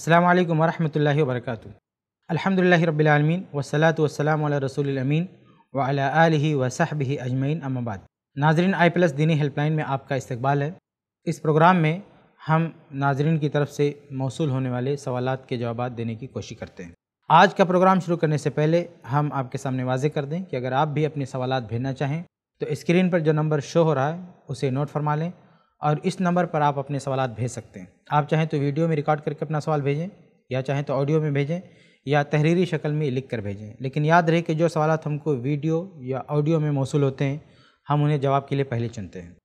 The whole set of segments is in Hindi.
अस्सलाम वालेकुम वरहमतुल्लाहि वबरकातुहू अल्हम्दुलिल्लाहि रब्बिल आलमीन वस्सलातु वस्सलामु अला रसूलिल अमीन व अला आलिहि व सहबिहि अजमैन अम्माबाद नाजरीन आई प्लस दीनी हेल्पलाइन में आपका इस्तकबाल है इस प्रोग्राम में हम नाजरीन की तरफ से मौसू होने वाले सवाल के जवाब देने की कोशिश करते हैं आज का प्रोग्राम शुरू करने से पहले हम आपके सामने वाजे कर दें कि अगर आप भी अपने सवाल भेजना चाहें तो स्क्रीन पर जो नंबर शो हो रहा है उसे नोट फरमा लें और इस नंबर पर आप अपने सवाल भेज सकते हैं आप चाहें तो वीडियो में रिकॉर्ड करके अपना सवाल भेजें या चाहें तो ऑडियो में भेजें या तहरीरी शक्ल में लिख कर भेजें लेकिन याद रहे कि जो सवाल हमको वीडियो या ऑडियो में मौसू होते हैं हम उन्हें जवाब के लिए पहले चुनते हैं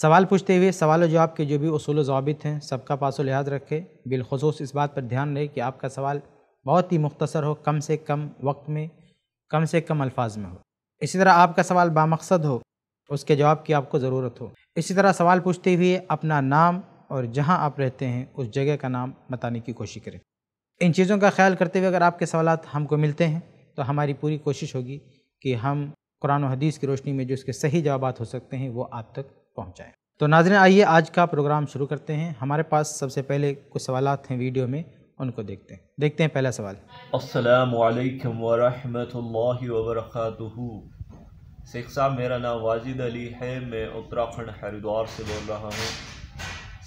सवाल पूछते हुए सवाल जवाब के जो भी असूल जवाबित हैं सबका पास लिहाज रखें बिलखसूस इस बात पर ध्यान रहे कि आपका सवाल बहुत ही मुख्तसर हो कम से कम वक्त में कम से कम अल्फाज में हो इसी तरह आपका सवाल बामकसद हो उसके जवाब की आपको ज़रूरत हो इसी तरह सवाल पूछते हुए अपना नाम और जहां आप रहते हैं उस जगह का नाम बताने की कोशिश करें इन चीज़ों का ख्याल करते हुए अगर आपके सवाल हमको मिलते हैं तो हमारी पूरी कोशिश होगी कि हम कुरान हदीस की रोशनी में जो इसके सही जवाब हो सकते हैं वो आप तक पहुँचाएँ तो नाजरें आइए आज का प्रोग्राम शुरू करते हैं हमारे पास सबसे पहले कुछ सवाल हैं वीडियो में उनको देखते हैं देखते हैं पहला सवाल असल वरम्ह वर्का शेख साहब मेरा नाम वाजिद अली है मैं उत्तराखंड हरिद्वार से बोल रहा हूँ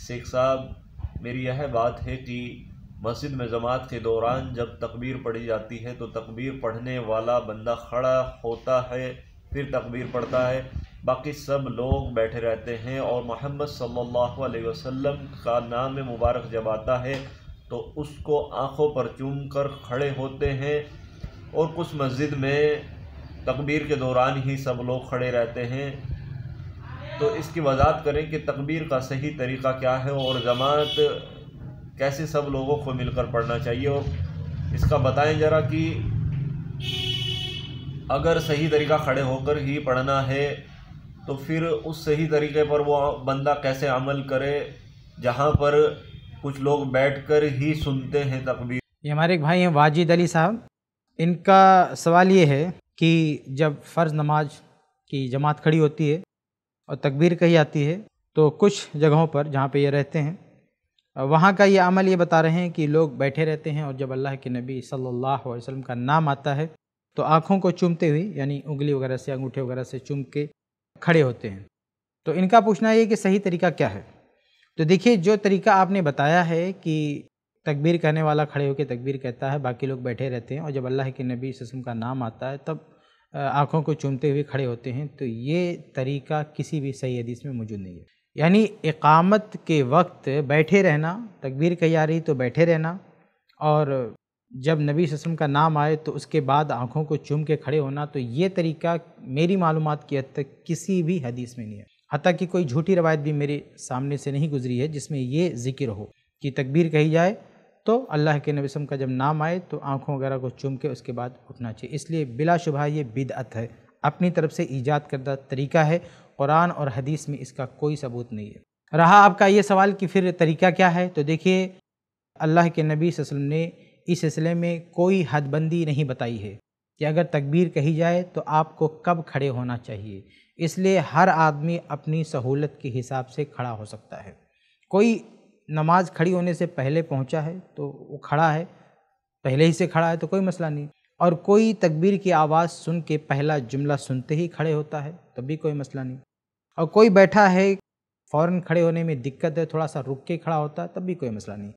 शेख साहब मेरी यह बात है कि मस्जिद में जमात के दौरान जब तकबीर पढ़ी जाती है तो तकबीर पढ़ने वाला बंदा खड़ा होता है फिर तकबीर पढ़ता है बाकी सब लोग बैठे रहते हैं और मोहम्मद सल्लल्लाहु अलैहि वसल्लम का नाम मुबारक जब आता है तो उसको आंखों पर चूम कर खड़े होते हैं और कुछ मस्जिद में तकबीर के दौरान ही सब लोग खड़े रहते हैं तो इसकी वजाहत करें कि तकबीर का सही तरीक़ा क्या है और जमात कैसे सब लोगों को मिलकर पढ़ना चाहिए और इसका बताएं ज़रा कि अगर सही तरीका खड़े होकर ही पढ़ना है तो फिर उस सही तरीके पर वो बंदा कैसे अमल करे जहाँ पर कुछ लोग बैठकर ही सुनते हैं तकबीर ये हमारे एक भाई हैं वाजिद अली साहब इनका सवाल ये है कि जब फ़र्ज़ नमाज की जमात खड़ी होती है और तकबीर कही आती है तो कुछ जगहों पर जहाँ पे ये रहते हैं वहाँ का ये अमल ये बता रहे हैं कि लोग बैठे रहते हैं और जब अल्लाह के नबी सल्लल्लाहु अलैहि वसल्लम का नाम आता है तो आँखों को चूमते हुए यानी उंगली वगैरह से अंगूठे वगैरह से चूम के खड़े होते हैं तो इनका पूछना ये कि सही तरीका क्या है तो देखिए जो तरीका आपने बताया है कि तकबीर कहने वाला खड़े होकर तकबीर कहता है बाकी लोग बैठे रहते हैं और जब अल्लाह के नबी वसम का नाम आता है तब आँखों को चूमते हुए खड़े होते हैं तो ये तरीका किसी भी सही हदीस में मौजूद नहीं है यानी इकामत के वक्त बैठे रहना तकबीर कही आ रही तो बैठे रहना और जब नबी वसम का नाम आए तो उसके बाद आँखों को चूम के खड़े होना तो ये तरीका मेरी मालूम की हद तक किसी भी हदीस में नहीं है हती कि कोई झूठी रवायत भी मेरे सामने से नहीं गुजरी है जिसमें ये जिक्र हो कि तकबीर कही जाए तो अल्लाह के नबी वसम का जब नाम आए तो आँखों वगैरह को चुम के उसके बाद उठना चाहिए इसलिए बिलाशुबह ये बिदअत है अपनी तरफ से ईजाद करदा तरीका है कुरान और हदीस में इसका कोई सबूत नहीं है रहा आपका ये सवाल कि फिर तरीका क्या है तो देखिए अल्लाह के नबी वसम ने इस सिलसिले में कोई हदबंदी नहीं बताई है कि अगर तकबीर कही जाए तो आपको कब खड़े होना चाहिए इसलिए हर आदमी अपनी सहूलत के हिसाब से खड़ा हो सकता है कोई नमाज खड़ी होने से पहले पहुंचा है तो वो खड़ा है पहले ही से खड़ा है तो कोई मसला नहीं और कोई तकबीर की आवाज़ सुन के पहला जुमला सुनते ही खड़े होता है तब भी कोई मसला नहीं और कोई बैठा है फ़ौर खड़े होने में दिक्कत है थोड़ा सा रुक के खड़ा होता है तब भी कोई मसला नहीं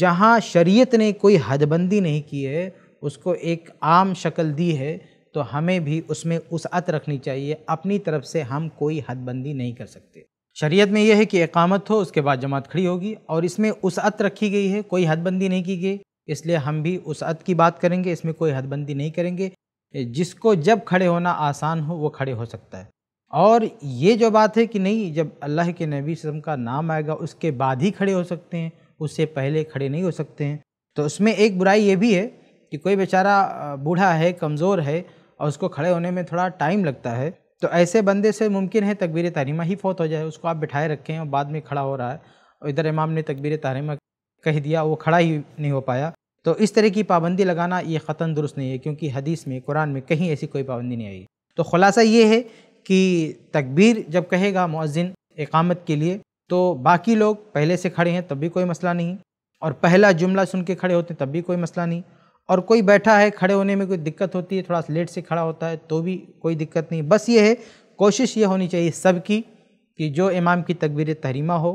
जहाँ शरीयत ने कोई हदबंदी नहीं की है उसको एक आम शक्ल दी है तो हमें भी उसमें उसअत रखनी चाहिए अपनी तरफ से हम कोई हदबंदी नहीं कर सकते शरीयत में यह है कि एकामत हो उसके बाद जमात खड़ी होगी और इसमें उसअत रखी गई है कोई हदबंदी नहीं की गई इसलिए हम भी उसअत की बात करेंगे इसमें कोई हदबंदी नहीं करेंगे जिसको जब खड़े होना आसान हो वो खड़े हो सकता है और ये जो बात है कि नहीं जब अल्लाह के नबी वसम का नाम आएगा उसके बाद ही खड़े हो सकते हैं उससे पहले खड़े नहीं हो सकते हैं तो उसमें एक बुराई ये भी है कि कोई बेचारा बूढ़ा है कमज़ोर है और उसको खड़े होने में थोड़ा टाइम लगता है तो ऐसे बंदे से मुमकिन है तकबीर तहरीमा ही फ़ोत हो जाए उसको आप बिठाए रखें और बाद में खड़ा हो रहा है और इधर इमाम ने तकबीर तहरीमा कह दिया वो खड़ा ही नहीं हो पाया तो इस तरह की पाबंदी लगाना ये ख़तन दुरुस्त नहीं है क्योंकि हदीस में कुरान में कहीं ऐसी कोई पाबंदी नहीं आई तो ख़ुलासा ये है कि तकबीर जब कहेगा मुअज्जिन इकामत के लिए तो बाकी लोग पहले से खड़े हैं तब भी कोई मसला नहीं और पहला जुमला सुन के खड़े होते हैं तब भी कोई मसला नहीं और कोई बैठा है खड़े होने में कोई दिक्कत होती है थोड़ा लेट से खड़ा होता है तो भी कोई दिक्कत नहीं बस ये है कोशिश ये होनी चाहिए सबकी कि जो इमाम की तकबीर तहरीमा हो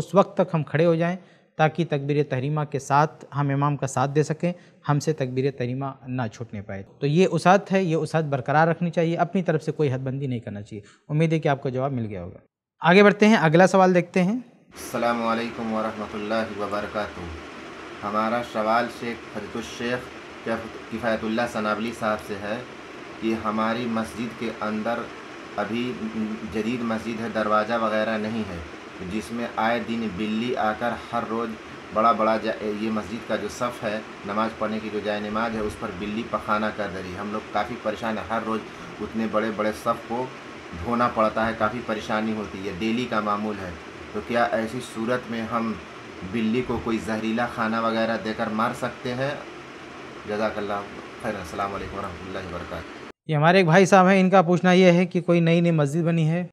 उस वक्त तक हम खड़े हो जाएं ताकि तकबीर तहरीमा के साथ हम इमाम का साथ दे सकें हमसे तकबीर तहरीमा ना छूटने पाए तो ये उसात है ये उसात बरकरार रखनी चाहिए अपनी तरफ से कोई हदबंदी नहीं करना चाहिए उम्मीद है कि आपका जवाब मिल गया होगा आगे बढ़ते हैं अगला सवाल देखते हैं अल्लाम वरहमल वर्का हमारा सवाल शेख फतुश शेख किफ़ायतुल्ला सनावली साहब से है कि हमारी मस्जिद के अंदर अभी जदीद मस्जिद है दरवाज़ा वगैरह नहीं है जिसमें आए दिन बिल्ली आकर हर रोज़ बड़ा बड़ा ये मस्जिद का जो सफ़ है नमाज़ पढ़ने की जो जाए नमाज है उस पर बिल्ली पखाना कर दे रही हम लोग काफ़ी परेशान हैं हर रोज़ उतने बड़े बड़े सफ़ को धोना पड़ता है काफ़ी परेशानी होती है डेली का मामूल है तो क्या ऐसी सूरत में हम बिल्ली को कोई जहरीला खाना वगैरह देकर मार सकते हैं जजाकल्ला खैर असल वरहमल वर्क ये हमारे एक भाई साहब हैं इनका पूछना ये है कि कोई नई नई मस्जिद बनी है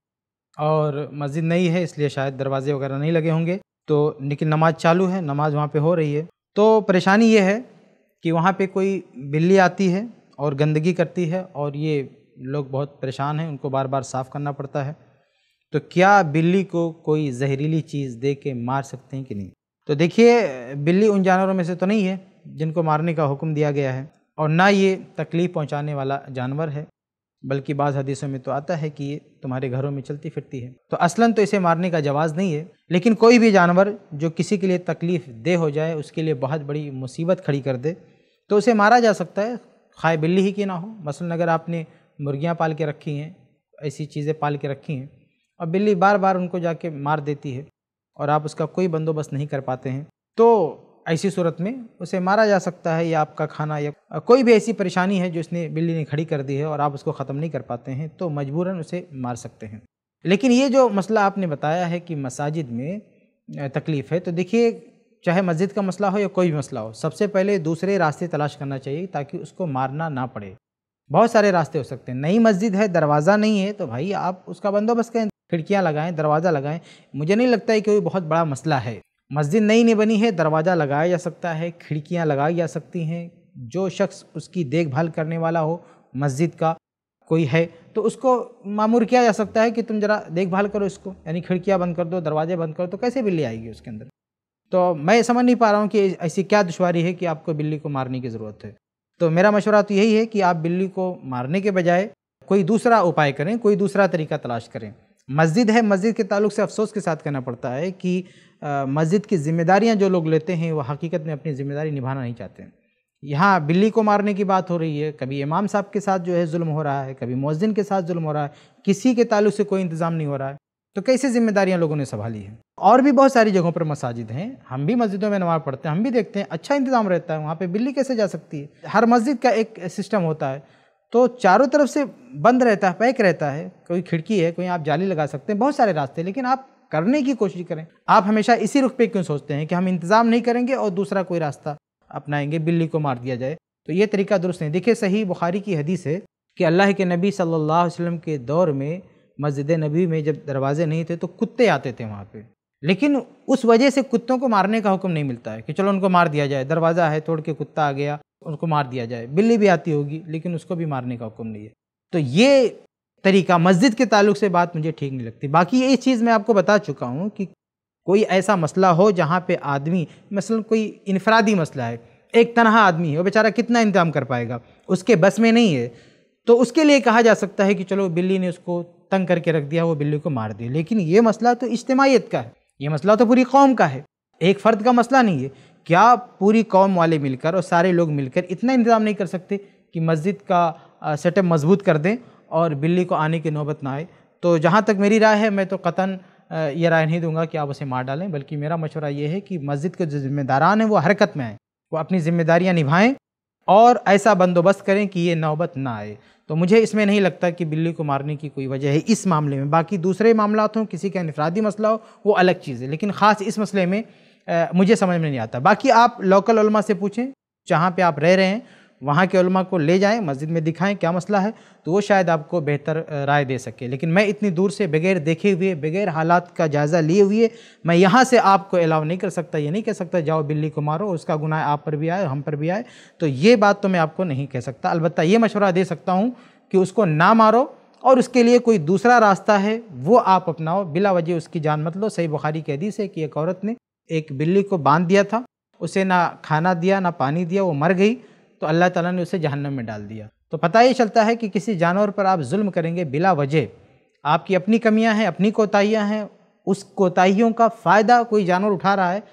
और मस्जिद नई है इसलिए शायद दरवाजे वगैरह नहीं लगे होंगे तो लेकिन नमाज चालू है नमाज वहाँ पर हो रही है तो परेशानी ये है कि वहाँ पर कोई बिल्ली आती है और गंदगी करती है और ये लोग बहुत परेशान हैं उनको बार बार साफ़ करना पड़ता है तो क्या बिल्ली को कोई जहरीली चीज़ दे के मार सकते हैं कि नहीं तो देखिए बिल्ली उन जानवरों में से तो नहीं है जिनको मारने का हुक्म दिया गया है और ना ये तकलीफ़ पहुंचाने वाला जानवर है बल्कि बाज़ हदीसों में तो आता है कि ये तुम्हारे घरों में चलती फिरती है तो असलन तो इसे मारने का जवाज़ नहीं है लेकिन कोई भी जानवर जो किसी के लिए तकलीफ़ दे हो जाए उसके लिए बहुत बड़ी मुसीबत खड़ी कर दे तो उसे मारा जा सकता है खाए बिल्ली ही की ना हो मसलन अगर आपने मुर्गियाँ पाल के रखी हैं ऐसी चीज़ें पाल के रखी हैं और बिल्ली बार बार उनको जाके मार देती है और आप उसका कोई बंदोबस्त नहीं कर पाते हैं तो ऐसी सूरत में उसे मारा जा सकता है या आपका खाना या कोई भी ऐसी परेशानी है जो इसने बिल्ली ने खड़ी कर दी है और आप उसको ख़त्म नहीं कर पाते हैं तो मजबूरन उसे मार सकते हैं लेकिन ये जो मसला आपने बताया है कि मसाजिद में तकलीफ़ है तो देखिए चाहे मस्जिद का मसला हो या कोई भी मसला हो सबसे पहले दूसरे रास्ते तलाश करना चाहिए ताकि उसको मारना ना पड़े बहुत सारे रास्ते हो सकते हैं नई मस्जिद है दरवाज़ा नहीं है तो भाई आप उसका बंदोबस्त करें खिड़कियाँ लगाएं दरवाज़ा लगाएं मुझे नहीं लगता है कि कोई बहुत बड़ा मसला है मस्जिद नई नहीं बनी है दरवाज़ा लगाया जा सकता है खिड़कियाँ लगाई जा सकती हैं जो शख्स उसकी देखभाल करने वाला हो मस्जिद का कोई है तो उसको मामूर किया जा सकता है कि तुम ज़रा देखभाल करो इसको यानी खिड़कियाँ बंद कर दो दरवाजे बंद करो तो कैसे बिल्ली आएगी उसके अंदर तो मैं समझ नहीं पा रहा हूँ कि ऐसी क्या दुशारी है कि आपको बिल्ली को मारने की ज़रूरत है तो मेरा मशवरा तो यही है कि आप बिल्ली को मारने के बजाय कोई दूसरा उपाय करें कोई दूसरा तरीका तलाश करें मस्जिद है मस्जिद के ताल्लुक से अफसोस के साथ कहना पड़ता है कि मस्जिद की जिम्मेदारियां जो लोग लेते हैं वो हकीकत में अपनी ज़िम्मेदारी निभाना नहीं चाहते हैं यहाँ बिल्ली को मारने की बात हो रही है कभी इमाम साहब के साथ जो है जुल्म हो रहा है कभी मुअजिन के साथ जुल्म हो रहा है किसी के ताल्लुक से कोई इंतज़ाम नहीं हो रहा है तो कैसे जिम्मेदारियाँ लोगों ने संभाली हैं और भी बहुत सारी जगहों पर मसाजिद हैं हम भी मस्जिदों में नमाज़ पढ़ते हैं हम भी देखते हैं अच्छा इंतज़ाम रहता है वहाँ पर बिल्ली कैसे जा सकती है हर मस्जिद का एक सिस्टम होता है तो चारों तरफ से बंद रहता है पैक रहता है कोई खिड़की है कोई आप जाली लगा सकते हैं बहुत सारे रास्ते लेकिन आप करने की कोशिश करें आप हमेशा इसी रुख पे क्यों सोचते हैं कि हम इंतज़ाम नहीं करेंगे और दूसरा कोई रास्ता अपनाएंगे बिल्ली को मार दिया जाए तो ये तरीका दुरुस्त नहीं देखिए सही बुखारी की हदीस है कि अल्लाह के नबी सल्लल्लाहु अलैहि वसल्लम के दौर में मस्जिद नबी में जब दरवाजे नहीं थे तो कुत्ते आते थे वहाँ पर लेकिन उस वजह से कुत्तों को मारने का हुक्म नहीं मिलता है कि चलो उनको मार दिया जाए दरवाज़ा है तोड़ के कुत्ता आ गया उनको मार दिया जाए बिल्ली भी आती होगी लेकिन उसको भी मारने का हुक्म नहीं है तो ये तरीका मस्जिद के ताल्लुक से बात मुझे ठीक नहीं लगती बाकी ये चीज़ मैं आपको बता चुका हूँ कि कोई ऐसा मसला हो जहाँ पे आदमी मसलन कोई इनफरादी मसला है एक तनहा आदमी है वो बेचारा कितना इंतजाम कर पाएगा उसके बस में नहीं है तो उसके लिए कहा जा सकता है कि चलो बिल्ली ने उसको तंग करके रख दिया वो बिल्ली को मार दिया लेकिन ये मसला तो इज्तमाहीत का है ये मसला तो पूरी कौम का है एक फ़र्द का मसला नहीं है क्या पूरी कौम वाले मिलकर और सारे लोग मिलकर इतना इंतज़ाम नहीं कर सकते कि मस्जिद का सेटअप मजबूत कर दें और बिल्ली को आने की नौबत ना आए तो जहाँ तक मेरी राय है मैं तो कतन ये राय नहीं दूंगा कि आप उसे मार डालें बल्कि मेरा मशवरा ये है कि मस्जिद के जो जिम्मेदारान हैं वो हरकत में आएँ वो अपनी ज़िम्मेदारियाँ निभाएँ और ऐसा बंदोबस्त करें कि ये नौबत ना आए तो मुझे इसमें नहीं लगता कि बिल्ली को मारने की कोई वजह है इस मामले में बाकी दूसरे मामला हों तो किसी का इनफरादी मसला हो वो अलग चीज़ है लेकिन ख़ास इस मसले में आ, मुझे समझ में नहीं आता बाकी आप लोकल से पूछें जहाँ पे आप रह रहे हैं वहाँ के उलमा को ले जाएं मस्जिद में दिखाएं क्या मसला है तो वो शायद आपको बेहतर राय दे सके लेकिन मैं इतनी दूर से बगैर देखे हुए बगैर हालात का जायज़ा लिए हुए मैं यहाँ से आपको अलाव नहीं कर सकता ये नहीं कह सकता जाओ बिल्ली को मारो उसका गुनाह आप पर भी आए हम पर भी आए तो ये बात तो मैं आपको नहीं कह सकता अलबत्त ये मशवरा दे सकता हूँ कि उसको ना मारो और उसके लिए कोई दूसरा रास्ता है वो आप अपनाओ बिला वजह उसकी जान मत लो सही बुखारी की हदीस है कि एक औरत ने एक बिल्ली को बांध दिया था उसे ना खाना दिया ना पानी दिया वो मर गई तो अल्लाह ताला ने उसे जहन्नम में डाल दिया तो पता ही चलता है कि किसी जानवर पर आप जुल्म करेंगे बिला वजह आपकी अपनी कमियां हैं अपनी कोताहियां हैं उस कोताहियों का फ़ायदा कोई जानवर उठा रहा है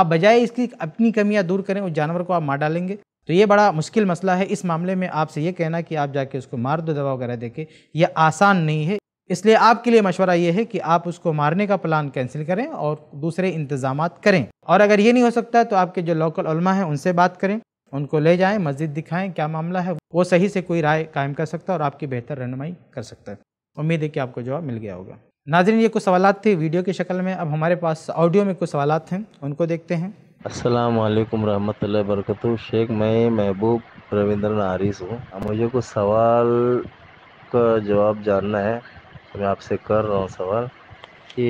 आप बजाय इसकी अपनी कमियाँ दूर करें उस जानवर को आप मार डालेंगे तो ये बड़ा मुश्किल मसला है इस मामले में आपसे ये कहना कि आप जाके उसको मार दो दवा वगैरह देखें ये आसान नहीं है इसलिए आपके लिए मशवरा ये है कि आप उसको मारने का प्लान कैंसिल करें और दूसरे इंतजाम करें और अगर ये नहीं हो सकता तो आपके जो लोकल उलमा हैं उनसे बात करें उनको ले जाएं मस्जिद दिखाएं क्या मामला है वो सही से कोई राय कायम कर सकता है और आपकी बेहतर रहनुमाई कर सकता है उम्मीद है कि आपको जवाब मिल गया होगा नाजरन ये कुछ सवाल थे वीडियो की शक्ल में अब हमारे पास ऑडियो में कुछ सवाल हैं उनको देखते हैं अस्सलाम वालेकुम रहमतुल्लाहि शेख मैं महबूब रविंद्र नारिस हूँ मुझे कुछ सवाल का जवाब जानना है तो मैं आपसे कर रहा हूँ सवाल कि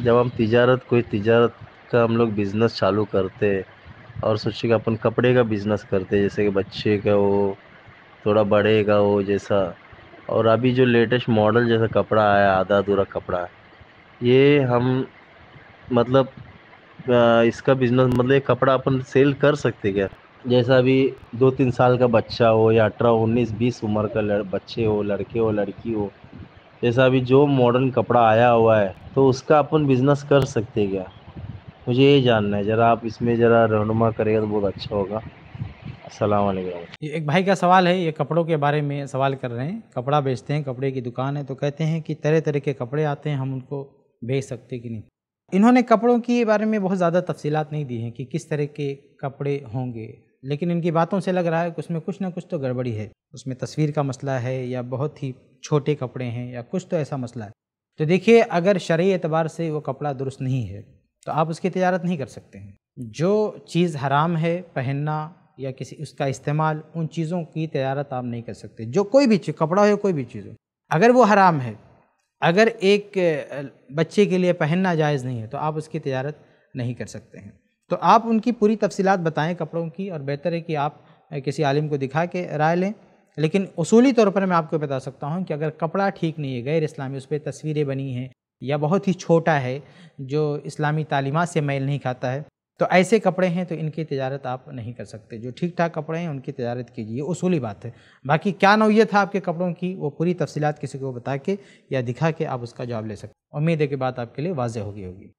जब हम तिजारत कोई तिजारत का हम लोग बिज़नेस चालू करते और सोचिएगा अपन कपड़े का बिज़नेस करते हैं जैसे कि बच्चे का हो थोड़ा बड़े का हो जैसा और अभी जो लेटेस्ट मॉडल जैसा कपड़ा आया आधा अधूरा कपड़ा ये हम मतलब इसका बिज़नेस मतलब ये कपड़ा अपन सेल कर सकते क्या जैसा अभी दो तीन साल का बच्चा हो या अठारह उन्नीस बीस उम्र का लड़, बच्चे हो लड़के हो लड़की हो जैसा अभी जो मॉडर्न कपड़ा आया हुआ है तो उसका अपन बिज़नेस कर सकते क्या मुझे ये जानना है ज़रा आप इसमें ज़रा रहनुमा करेगा तो बहुत अच्छा होगा अस्सलाम ये एक भाई का सवाल है ये कपड़ों के बारे में सवाल कर रहे हैं कपड़ा बेचते हैं कपड़े की दुकान है तो कहते हैं कि तरह तरह के कपड़े आते हैं हम उनको बेच सकते कि नहीं इन्होंने कपड़ों के बारे में बहुत ज़्यादा तफसीत नहीं दी हैं कि किस तरह के कपड़े होंगे लेकिन इनकी बातों से लग रहा है कि उसमें कुछ ना कुछ तो गड़बड़ी है उसमें तस्वीर का मसला है या बहुत ही छोटे कपड़े हैं या कुछ तो ऐसा मसला है तो देखिए अगर शर्य एतबार से वो कपड़ा दुरुस्त नहीं है तो आप उसकी तजारत नहीं कर सकते हैं जो चीज़ हराम है पहनना या किसी उसका इस्तेमाल उन चीज़ों की तजारत आप नहीं कर सकते जो कोई भी चीज़ कपड़ा हो कोई भी चीज़ हो अगर वो हराम है अगर एक बच्चे के लिए पहनना जायज़ नहीं है तो आप उसकी तजारत नहीं कर सकते हैं तो आप उनकी पूरी तफसीत बताएं कपड़ों की और बेहतर है कि आप किसी आलिम को दिखा के राय लें लेकिन असूली तौर पर मैं आपको बता सकता हूँ कि अगर कपड़ा ठीक नहीं है गैर इस्लामी उस पर तस्वीरें बनी हैं या बहुत ही छोटा है जो इस्लामी तालीमत से मैल नहीं खाता है तो ऐसे कपड़े हैं तो इनकी तजारत आप नहीं कर सकते जो ठीक ठाक कपड़े हैं उनकी तजारत कीजिए उसूली बात है बाकी क्या नौीयत है आपके कपड़ों की वो पूरी तफसीत किसी को बता के या दिखा के आप उसका जवाब ले सकते उम्मीद है कि बात आपके लिए वाजह होगी होगी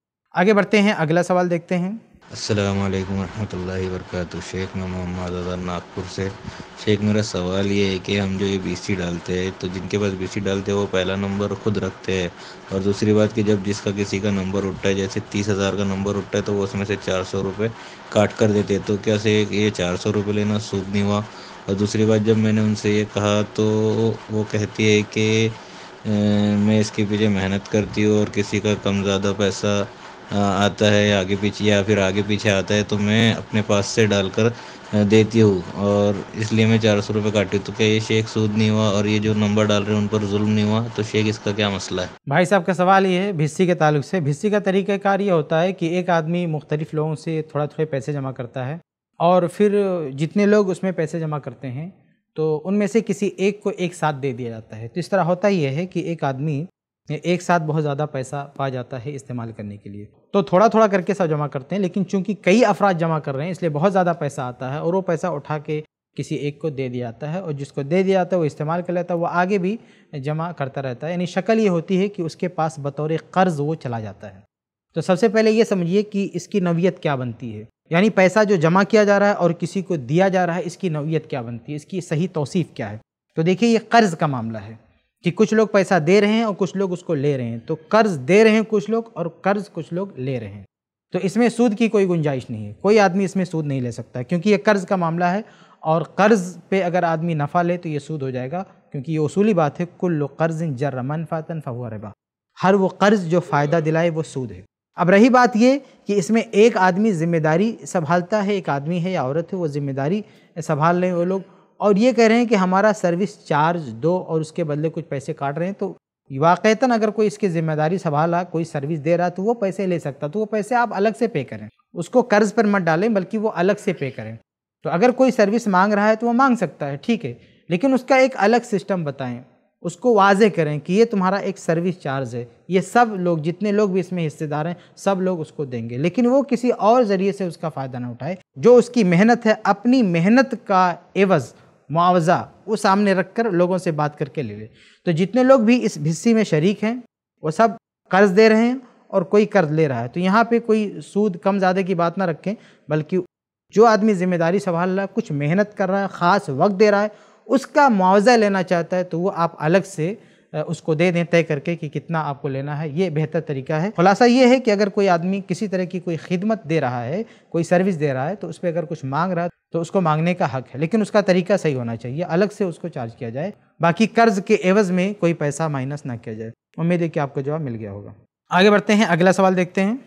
आगे बढ़ते हैं अगला सवाल देखते हैं अस्सलाम वालेकुम रहमतुल्लाहि वरकत शेख मैं मोहम्मद अजहर नागपुर से शेख मेरा सवाल ये है कि हम जो ये बी सी डालते हैं तो जिनके पास बी सी डालते हैं वो पहला नंबर खुद रखते हैं और दूसरी बात कि जब जिसका किसी का नंबर उठता है जैसे तीस हज़ार का नंबर उठता है तो वो उसमें से चार सौ रुपये काट कर देते हैं तो क्या से ये चार सौ रुपये लेना सूख नहीं हुआ और दूसरी बात जब मैंने उनसे ये कहा तो वो कहती है कि मैं इसके पीछे मेहनत करती हूँ और किसी का कम ज़्यादा पैसा आता है आगे पीछे या फिर आगे पीछे आता है तो मैं अपने पास से डालकर देती हूँ और इसलिए मैं चार सौ रुपये काटी तो क्या ये शेख सूद नहीं हुआ और ये जो नंबर डाल रहे हैं उन पर जुल्म नहीं हुआ तो शेख इसका क्या मसला है भाई साहब का सवाल ये है भिस्सी के तालुक से भिस्सी का तरीक़ाकार ये होता है कि एक आदमी मुख्तलिफ़ लोगों से थोड़ा थोड़े पैसे जमा करता है और फिर जितने लोग उसमें पैसे जमा करते हैं तो उनमें से किसी एक को एक साथ दे दिया जाता है तो इस तरह होता ही है कि एक आदमी एक साथ बहुत ज़्यादा पैसा पा जाता है इस्तेमाल करने के लिए तो थोड़ा थोड़ा करके सब जमा करते हैं लेकिन चूंकि कई अफराद जमा कर रहे हैं इसलिए बहुत ज़्यादा पैसा आता है और वो पैसा उठा के किसी एक को दे दिया जाता है और जिसको दे दिया जाता है वो इस्तेमाल कर लेता है वो आगे भी जमा करता रहता है यानी शक्ल ये होती है कि उसके पास बतौर कर्ज़ वो चला जाता है तो सबसे पहले ये समझिए कि इसकी नवीयत क्या बनती है यानी पैसा जो जमा किया जा रहा है और किसी को दिया जा रहा है इसकी नवीयत क्या बनती है इसकी सही तोसीफ़ क्या है तो देखिए ये कर्ज़ का मामला है कि कुछ लोग पैसा दे रहे हैं और कुछ लोग उसको ले रहे हैं तो कर्ज दे रहे हैं कुछ लोग और कर्ज कुछ लोग ले रहे हैं तो इसमें सूद की कोई गुंजाइश नहीं है कोई आदमी इसमें सूद नहीं ले सकता क्योंकि ये कर्ज का मामला है और कर्ज पे अगर आदमी नफ़ा ले तो ये सूद हो जाएगा क्योंकि ये उसूली बात है कुल कर्ज जर मनफातन फातन रबा हर वो कर्ज जो फ़ायदा दिलाए वो सूद है अब रही बात ये कि इसमें एक आदमी ज़िम्मेदारी संभालता है एक आदमी है या औरत है वो ज़िम्मेदारी संभाल रहे हैं वो लोग और ये कह रहे हैं कि हमारा सर्विस चार्ज दो और उसके बदले कुछ पैसे काट रहे हैं तो वाक़ता अगर कोई इसकी ज़िम्मेदारी संभाला कोई सर्विस दे रहा तो वो पैसे ले सकता तो वो पैसे आप अलग से पे करें उसको कर्ज़ पर मत डालें बल्कि वो अलग से पे करें तो अगर कोई सर्विस मांग रहा है तो वो मांग सकता है ठीक है लेकिन उसका एक अलग सिस्टम बताएं उसको वाजे करें कि ये तुम्हारा एक सर्विस चार्ज है ये सब लोग जितने लोग भी इसमें हिस्सेदार हैं सब लोग उसको देंगे लेकिन वो किसी और ज़रिए से उसका फ़ायदा ना उठाए जो उसकी मेहनत है अपनी मेहनत का एवज़ मुआवजा वो सामने रख कर लोगों से बात करके ले ले तो जितने लोग भी इस भिस्सी में शरीक हैं वो सब कर्ज दे रहे हैं और कोई कर्ज ले रहा है तो यहाँ पे कोई सूद कम ज़्यादा की बात ना रखें बल्कि जो आदमी ज़िम्मेदारी संभाल रहा है कुछ मेहनत कर रहा है ख़ास वक्त दे रहा है उसका मुआवजा लेना चाहता है तो वो आप अलग से उसको दे दें तय करके कि कितना आपको लेना है ये बेहतर तरीका है खुलासा ये है कि अगर कोई आदमी किसी तरह की कोई खिदमत दे रहा है कोई सर्विस दे रहा है तो उस पर अगर कुछ मांग रहा है तो उसको मांगने का हक है लेकिन उसका तरीका सही होना चाहिए अलग से उसको चार्ज किया जाए बाकी कर्ज के एवज में कोई पैसा माइनस ना किया जाए उम्मीद है कि आपको जवाब मिल गया होगा आगे बढ़ते हैं अगला सवाल देखते हैं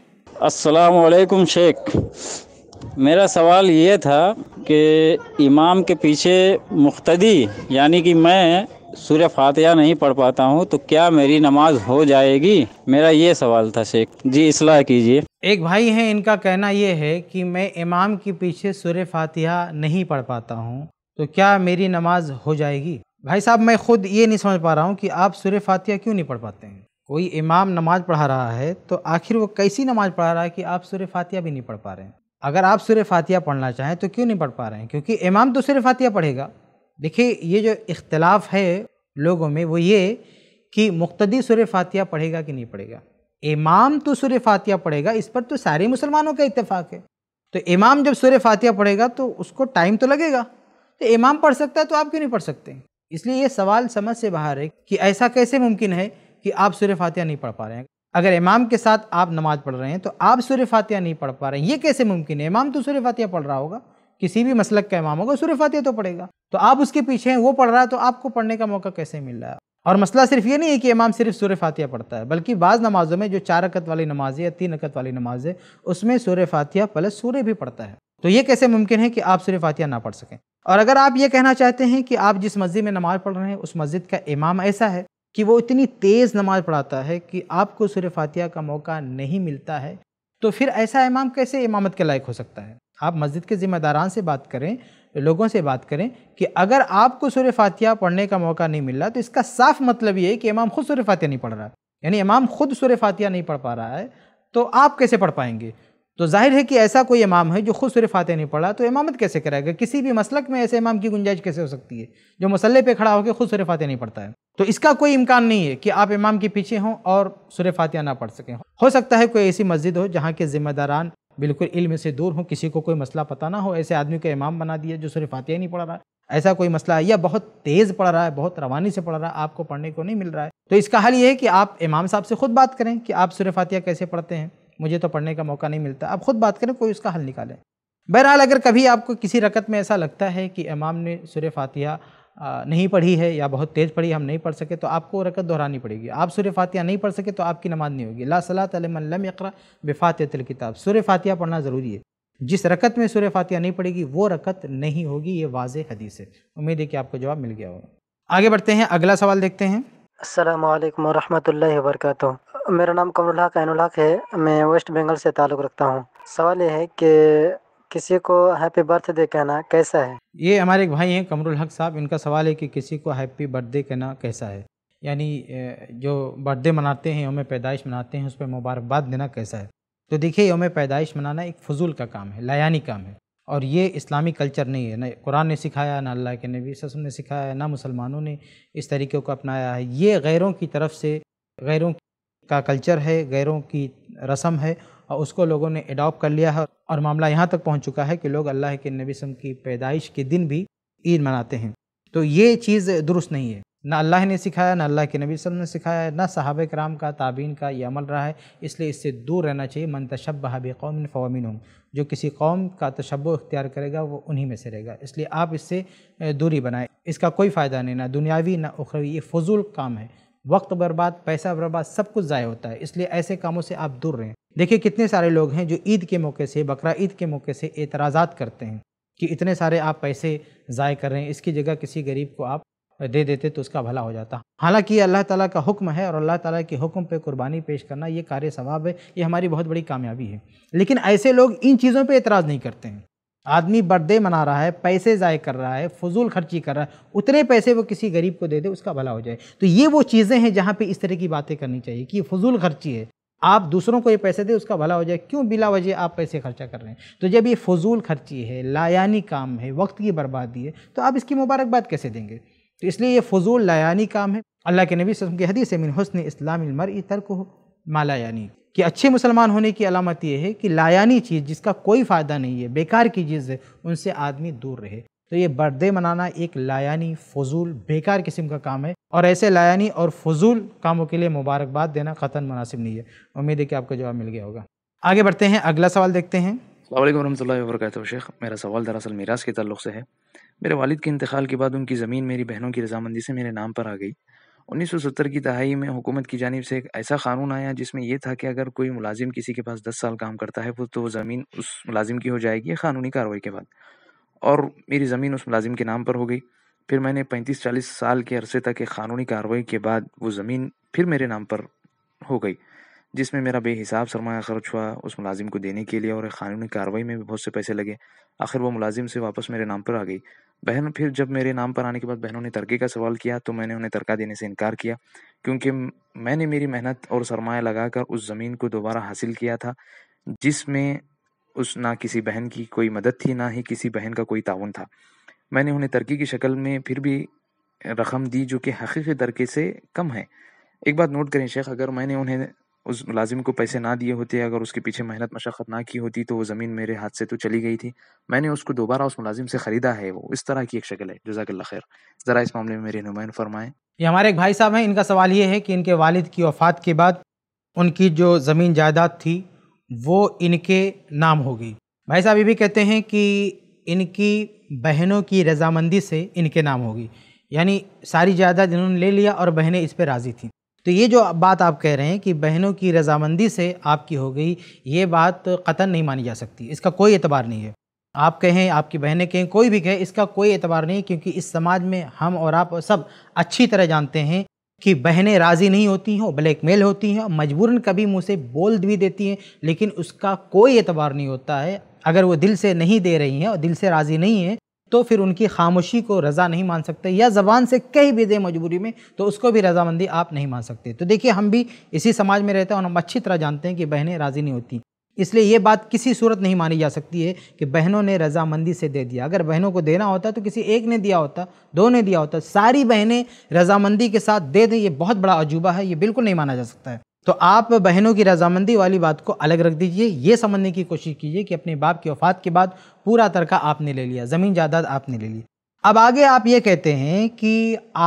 असलकुम शेख मेरा सवाल ये था कि इमाम के पीछे मुख्तदी यानी कि मैं सूर्य फातिहा नहीं पढ़ पाता हूँ तो क्या मेरी नमाज हो जाएगी मेरा ये सवाल था शेख जी इसलाह कीजिए एक भाई हैं इनका कहना ये है कि मैं इमाम के पीछे सूर्य फातिहा नहीं पढ़ पाता हूँ तो क्या मेरी नमाज हो जाएगी भाई साहब मैं खुद ये नहीं समझ पा रहा हूँ कि आप सूर्य फातिहा क्यों नहीं पढ़ पाते हैं कोई इमाम नमाज पढ़ा रहा है तो आखिर वो कैसी नमाज पढ़ा रहा है कि आप सूर्य फातिहा भी नहीं पढ़ पा रहे हैं अगर आप सूर्य फातिहा पढ़ना चाहें तो क्यों नहीं पढ़ पा रहे हैं क्योंकि इमाम तो सूर्य फातिहा पढ़ेगा देखिए ये जो इख्तलाफ है लोगों में वो ये कि मुख्तदी सुर फातिया पढ़ेगा कि नहीं पढ़ेगा इमाम तो सुर फातिया पढ़ेगा इस पर तो सारे मुसलमानों का इतफ़ाक़ है तो इमाम जब सुर फातिया पढ़ेगा तो उसको टाइम तो लगेगा तो इमाम पढ़ सकता है तो आप क्यों नहीं पढ़ सकते इसलिए ये सवाल समझ से बाहर है कि ऐसा कैसे मुमकिन है कि आप सुर फातिया नहीं पढ़ पा रहे हैं अगर इमाम के साथ आप नमाज़ पढ़ रहे हैं तो आप सुर फातिया नहीं पढ़ पा रहे हैं ये कैसे मुमकिन है इमाम तो सुर फातिया पढ़ रहा होगा किसी भी मसलक का इमाम होगा सूर्य फातिहा तो पढ़ेगा तो आप उसके पीछे हैं वो पढ़ रहा है तो आपको पढ़ने का मौका कैसे मिल रहा है और मसला सिर्फ ये नहीं है कि इमाम सिर्फ सूर्य फातिहा पढ़ता है बल्कि बाज़ नमाज़ों में जो चार अकत वाली नमाज या तीन अकत वाली नमाज है उसमें सूर्य फातिहा प्लस सूर्य भी पढ़ता है तो ये कैसे मुमकिन है कि आप सूर्य फातिहा ना पढ़ सकें और अगर आप ये कहना चाहते हैं कि आप जिस मस्जिद में नमाज़ पढ़ रहे हैं उस मस्जिद का इमाम ऐसा है कि वो इतनी तेज़ नमाज़ पढ़ाता है कि आपको सूर्य फातिहा का मौका नहीं मिलता है तो फिर ऐसा इमाम कैसे इमामत के लायक हो सकता है आप मस्जिद के ज़िम्मेदारान से बात करें लोगों से बात करें कि अगर आपको सूर्य फातिहा पढ़ने का मौका नहीं मिल रहा तो इसका साफ मतलब ये है कि इमाम खुद सूर्य फातिहा नहीं पढ़ रहा यानी इमाम खुद सूर्य फातिहा नहीं पढ़ पा रहा है तो आप कैसे पढ़ पाएंगे तो जाहिर है कि ऐसा कोई इमाम है जो खुद सूर्य फातिहा नहीं पढ़ा तो इमामत कैसे कराएगा किसी भी मसलक में ऐसे इमाम की गुंजाइश कैसे हो सकती है जो मसल्ले पे खड़ा होकर खुद सूर्य फातिहा नहीं पढ़ता है तो इसका कोई इम्कान नहीं है कि आप इमाम के पीछे हों और सूर्य फातिहा ना पढ़ सकें हो सकता है कोई ऐसी मस्जिद हो जहाँ के ज़िम्मेदारान बिल्कुल इल्म से दूर हूँ किसी को कोई मसला पता ना हो ऐसे आदमी को इमाम बना दिया जो सिर्फ फातिया नहीं पढ़ रहा ऐसा कोई मसला है या बहुत तेज़ पढ़ रहा है बहुत रवानी से पढ़ रहा है आपको पढ़ने को नहीं मिल रहा है तो इसका हल ये है कि आप इमाम साहब से खुद बात करें कि आप सुर फातिया कैसे पढ़ते हैं मुझे तो पढ़ने का मौका नहीं मिलता आप खुद बात करें कोई उसका हल निकालें बहरहाल अगर कभी आपको किसी रकत में ऐसा लगता है कि इमाम ने सुर फातिया नहीं पढ़ी है या बहुत तेज़ पढ़ी हम नहीं पढ़ सके तो आपको रकत दोहरानी पड़ेगी आप सूर्य फातिया नहीं पढ़ सके तो आपकी नमाज नहीं होगी ला सलात लम यकरा बेफातिल किताब सूर्य फातिया पढ़ना ज़रूरी है जिस रकत में सूर्य फातिया नहीं पड़ेगी वो रकत नहीं होगी ये वाज हदीस है उम्मीद है कि आपको जवाब मिल गया होगा आगे बढ़ते हैं अगला सवाल देखते हैं अल्लाम वरहमल वरक मेरा नाम कमरुल हक है मैं वेस्ट बंगाल से ताल्लुक़ रखता हूँ सवाल यह है कि किसी को हैप्पी बर्थडे कहना कैसा है ये हमारे एक भाई हैं कमरुल हक साहब इनका सवाल है कि किसी को हैप्पी बर्थडे कहना कैसा है यानी जो बर्थडे मनाते हैं योम पैदाइश मनाते हैं उस पर मुबारकबाद देना कैसा है तो देखिए योम पैदाइश मनाना एक फजूल का काम है लयानी काम है और ये इस्लामी कल्चर नहीं है ना कुरान ने सिखाया ना अल्लाह के नबी ससम ने सिखाया ना मुसलमानों ने इस तरीके को अपनाया है ये गैरों की तरफ से गैरों का कल्चर है गैरों की रस्म है और उसको लोगों ने अडॉप्ट कर लिया है और मामला यहाँ तक पहुँच चुका है कि लोग अल्लाह के नबी सम की पैदाइश के दिन भी ईद मनाते हैं तो ये चीज़ दुरुस्त नहीं है ना अल्लाह ने सिखाया ना अल्लाह के नबी वसम ने सिखाया ना साहब कराम का ताबीन का ये अमल रहा है इसलिए इससे दूर रहना चाहिए मन तशब बहाबी कौम फ़वामिन हूँ जो किसी कौम का तशब इख्तियार करेगा वो उन्हीं में से रहेगा इसलिए आप इससे दूरी बनाएं इसका कोई फ़ायदा नहीं ना दुनियावी ना उखरवी ये फजूल काम है वक्त बर्बाद पैसा बर्बाद सब कुछ ज़ाय होता है इसलिए ऐसे कामों से आप दूर रहें देखिए कितने सारे लोग हैं जो ईद के मौके से बकरा ईद के मौके से एतराज़ात करते हैं कि इतने सारे आप पैसे ज़ाय कर रहे हैं इसकी जगह किसी गरीब को आप दे देते तो उसका भला हो जाता हालांकि अल्लाह ताला का हुक्म है और अल्लाह ताला के हुक्म पे कुर्बानी पेश करना ये कार्य सवाब है ये हमारी बहुत बड़ी कामयाबी है लेकिन ऐसे लोग इन चीज़ों पे एतराज़ नहीं करते हैं आदमी बर्थडे मना रहा है पैसे ज़ाय कर रहा है फजूल खर्ची कर रहा है उतने पैसे वो किसी गरीब को दे दे उसका भला हो जाए तो ये वो चीज़ें हैं जहाँ पर इस तरह की बातें करनी चाहिए कि फजूल खर्ची है आप दूसरों को ये पैसे दे उसका भला हो जाए क्यों बिला वजह आप पैसे खर्चा कर रहे हैं तो जब ये फजूल खर्ची है लायानी काम है वक्त की बर्बादी है तो आप इसकी मुबारकबाद कैसे देंगे तो इसलिए ये फजूल लायानी काम है अल्लाह के नबी वसम की हदीस मिन हसन इस्लामर तर्क हो माला यानी कि अच्छे मुसलमान होने की अलामत यह है कि लायानी चीज़ जिसका कोई फ़ायदा नहीं है बेकार की चीज़ है उनसे आदमी दूर रहे तो ये बर्थडे मनाना एक लायानी फजूल बेकार किस्म का काम है और ऐसे लायानी और फजूल कामों के लिए मुबारकबाद देना कतन मुनासिब नहीं है उम्मीद है कि आपका जवाब मिल गया होगा आगे बढ़ते हैं अगला सवाल देखते हैं अल्लाम वरहमल शेख मेरा सवाल दरअसल मीरास के तल्ल से है मेरे वालिद के इंतकाल के बाद उनकी ज़मीन मेरी बहनों की रजामंदी से मेरे नाम पर आ गई 1970 की दहाई में हुकूमत की जानब से एक ऐसा कानून आया जिसमें यह था कि अगर कोई मुलाजिम किसी के पास 10 साल काम करता है तो वो ज़मीन उस मुलाजिम की हो जाएगी कानूनी कार्रवाई के बाद और मेरी ज़मीन उस मुलाजिम के नाम पर हो गई फिर मैंने पैंतीस चालीस साल के अरसे तक एक कानूनी कार्रवाई के बाद वो ज़मीन फिर मेरे नाम पर हो गई जिसमें मेरा बेहिसाब सरमाया खर्च हुआ उस मुलाजिम को देने के लिए और कानूनी कार्रवाई में भी बहुत से पैसे लगे आखिर वो मुलाजिम से वापस मेरे नाम पर आ गई बहन फिर जब मेरे नाम पर आने के बाद बहनों ने तरक्की का सवाल किया तो मैंने उन्हें तरका देने से इनकार किया क्योंकि मैंने मेरी मेहनत और सरमाया लगाकर उस ज़मीन को दोबारा हासिल किया था जिसमें उस ना किसी बहन की कोई मदद थी ना ही किसी बहन का कोई ताउन था मैंने उन्हें तरक्की की शक्ल में फिर भी रकम दी जो कि हकीकी तरक्की से कम है एक बात नोट करें शेख अगर मैंने उन्हें उस मुलाजिम को पैसे ना दिए होते अगर उसके पीछे मेहनत मशक्क़त ना की होती तो वो ज़मीन मेरे हाथ से तो चली गई थी मैंने उसको दोबारा उस मुलाजिम से ख़रीदा है वो इस तरह की एक शक्ल है जजाकल्ला खैर ज़रा इस मामले में मेरे नुमाइन फरमाएँ ये हमारे एक भाई साहब हैं इनका सवाल ये है कि इनके वालिद की वफ़ात के बाद उनकी जो ज़मीन जायदाद थी वो इनके नाम होगी भाई साहब ये भी कहते हैं कि इनकी बहनों की रजामंदी से इनके नाम होगी यानी सारी जायदाद इन्होंने ले लिया और बहनें इस पर राज़ी थीं तो ये जो बात आप कह रहे हैं कि बहनों की रजामंदी से आपकी हो गई ये बात कतन नहीं मानी जा सकती इसका कोई एतबार नहीं है आप कहें आपकी बहनें कहें कोई भी कहे इसका कोई एतबार नहीं क्योंकि इस समाज में हम और आप सब अच्छी तरह जानते हैं कि बहनें राज़ी नहीं होती हैं ब्लैकमेल होती हैं मजबूरन कभी मुझसे बोल भी देती हैं लेकिन उसका कोई एतबार नहीं होता है अगर वो दिल से नहीं दे रही हैं और दिल से राज़ी नहीं है तो फिर उनकी खामोशी को रज़ा नहीं मान सकते या ज़बान से कहीं भी दे मजबूरी में तो उसको भी रजामंदी आप नहीं मान सकते तो देखिए हम भी इसी समाज में रहते हैं और हम अच्छी तरह जानते हैं कि बहनें राज़ी नहीं होती इसलिए ये बात किसी सूरत नहीं मानी जा सकती है कि बहनों ने रजामंदी से दे दिया अगर बहनों को देना होता तो किसी एक ने दिया होता दो ने दिया होता सारी बहनें रजामंदी के साथ दे दें ये बहुत बड़ा अजूबा है ये बिल्कुल नहीं माना जा सकता है तो आप बहनों की रजामंदी वाली बात को अलग रख दीजिए ये समझने की कोशिश कीजिए कि अपने बाप की वफ़ात के बाद पूरा तरका आपने ले लिया ज़मीन जायदाद आपने ले ली अब आगे आप ये कहते हैं कि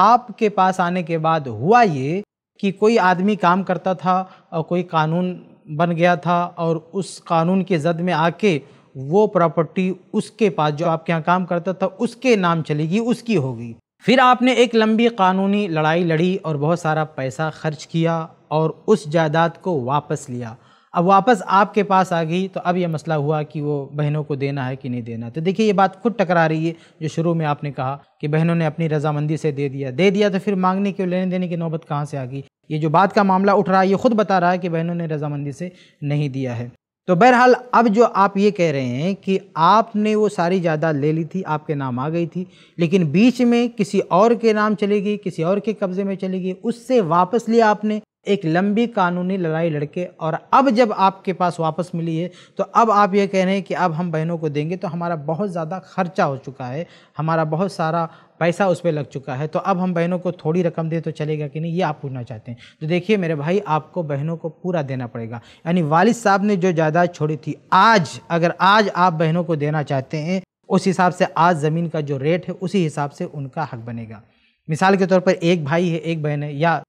आपके पास आने के बाद हुआ ये कि कोई आदमी काम करता था और कोई कानून बन गया था और उस कानून के जद में आके वो प्रॉपर्टी उसके पास जो आपके यहाँ काम करता था उसके नाम चलेगी उसकी होगी फिर आपने एक लंबी कानूनी लड़ाई लड़ी और बहुत सारा पैसा खर्च किया और उस जायदाद को वापस लिया अब वापस आपके पास आ गई तो अब यह मसला हुआ कि वो बहनों को देना है कि नहीं देना तो देखिए ये बात खुद टकरा रही है जो शुरू में आपने कहा कि बहनों ने अपनी रजामंदी से दे दिया दे दिया तो फिर मांगने की लेने देने की नौबत कहाँ से आ गई ये जो बात का मामला उठ रहा है ये खुद बता रहा है कि बहनों ने रजामंदी से नहीं दिया है तो बहरहाल अब जो आप ये कह रहे हैं कि आपने वो सारी जायदाद ले ली थी आपके नाम आ गई थी लेकिन बीच में किसी और के नाम चली गई किसी और के कब्ज़े में चली गई उससे वापस लिया आपने एक लंबी कानूनी लड़ाई लड़के और अब जब आपके पास वापस मिली है तो अब आप ये कह रहे हैं कि अब हम बहनों को देंगे तो हमारा बहुत ज़्यादा खर्चा हो चुका है हमारा बहुत सारा पैसा उस पर लग चुका है तो अब हम बहनों को थोड़ी रकम दें तो चलेगा कि नहीं ये आप पूछना चाहते हैं तो देखिए मेरे भाई आपको बहनों को पूरा देना पड़ेगा यानी वालिद साहब ने जो जायदाद छोड़ी थी आज अगर आज आप बहनों को देना चाहते हैं उस हिसाब से आज ज़मीन का जो रेट है उसी हिसाब से उनका हक बनेगा मिसाल के तौर पर एक भाई है एक बहन है या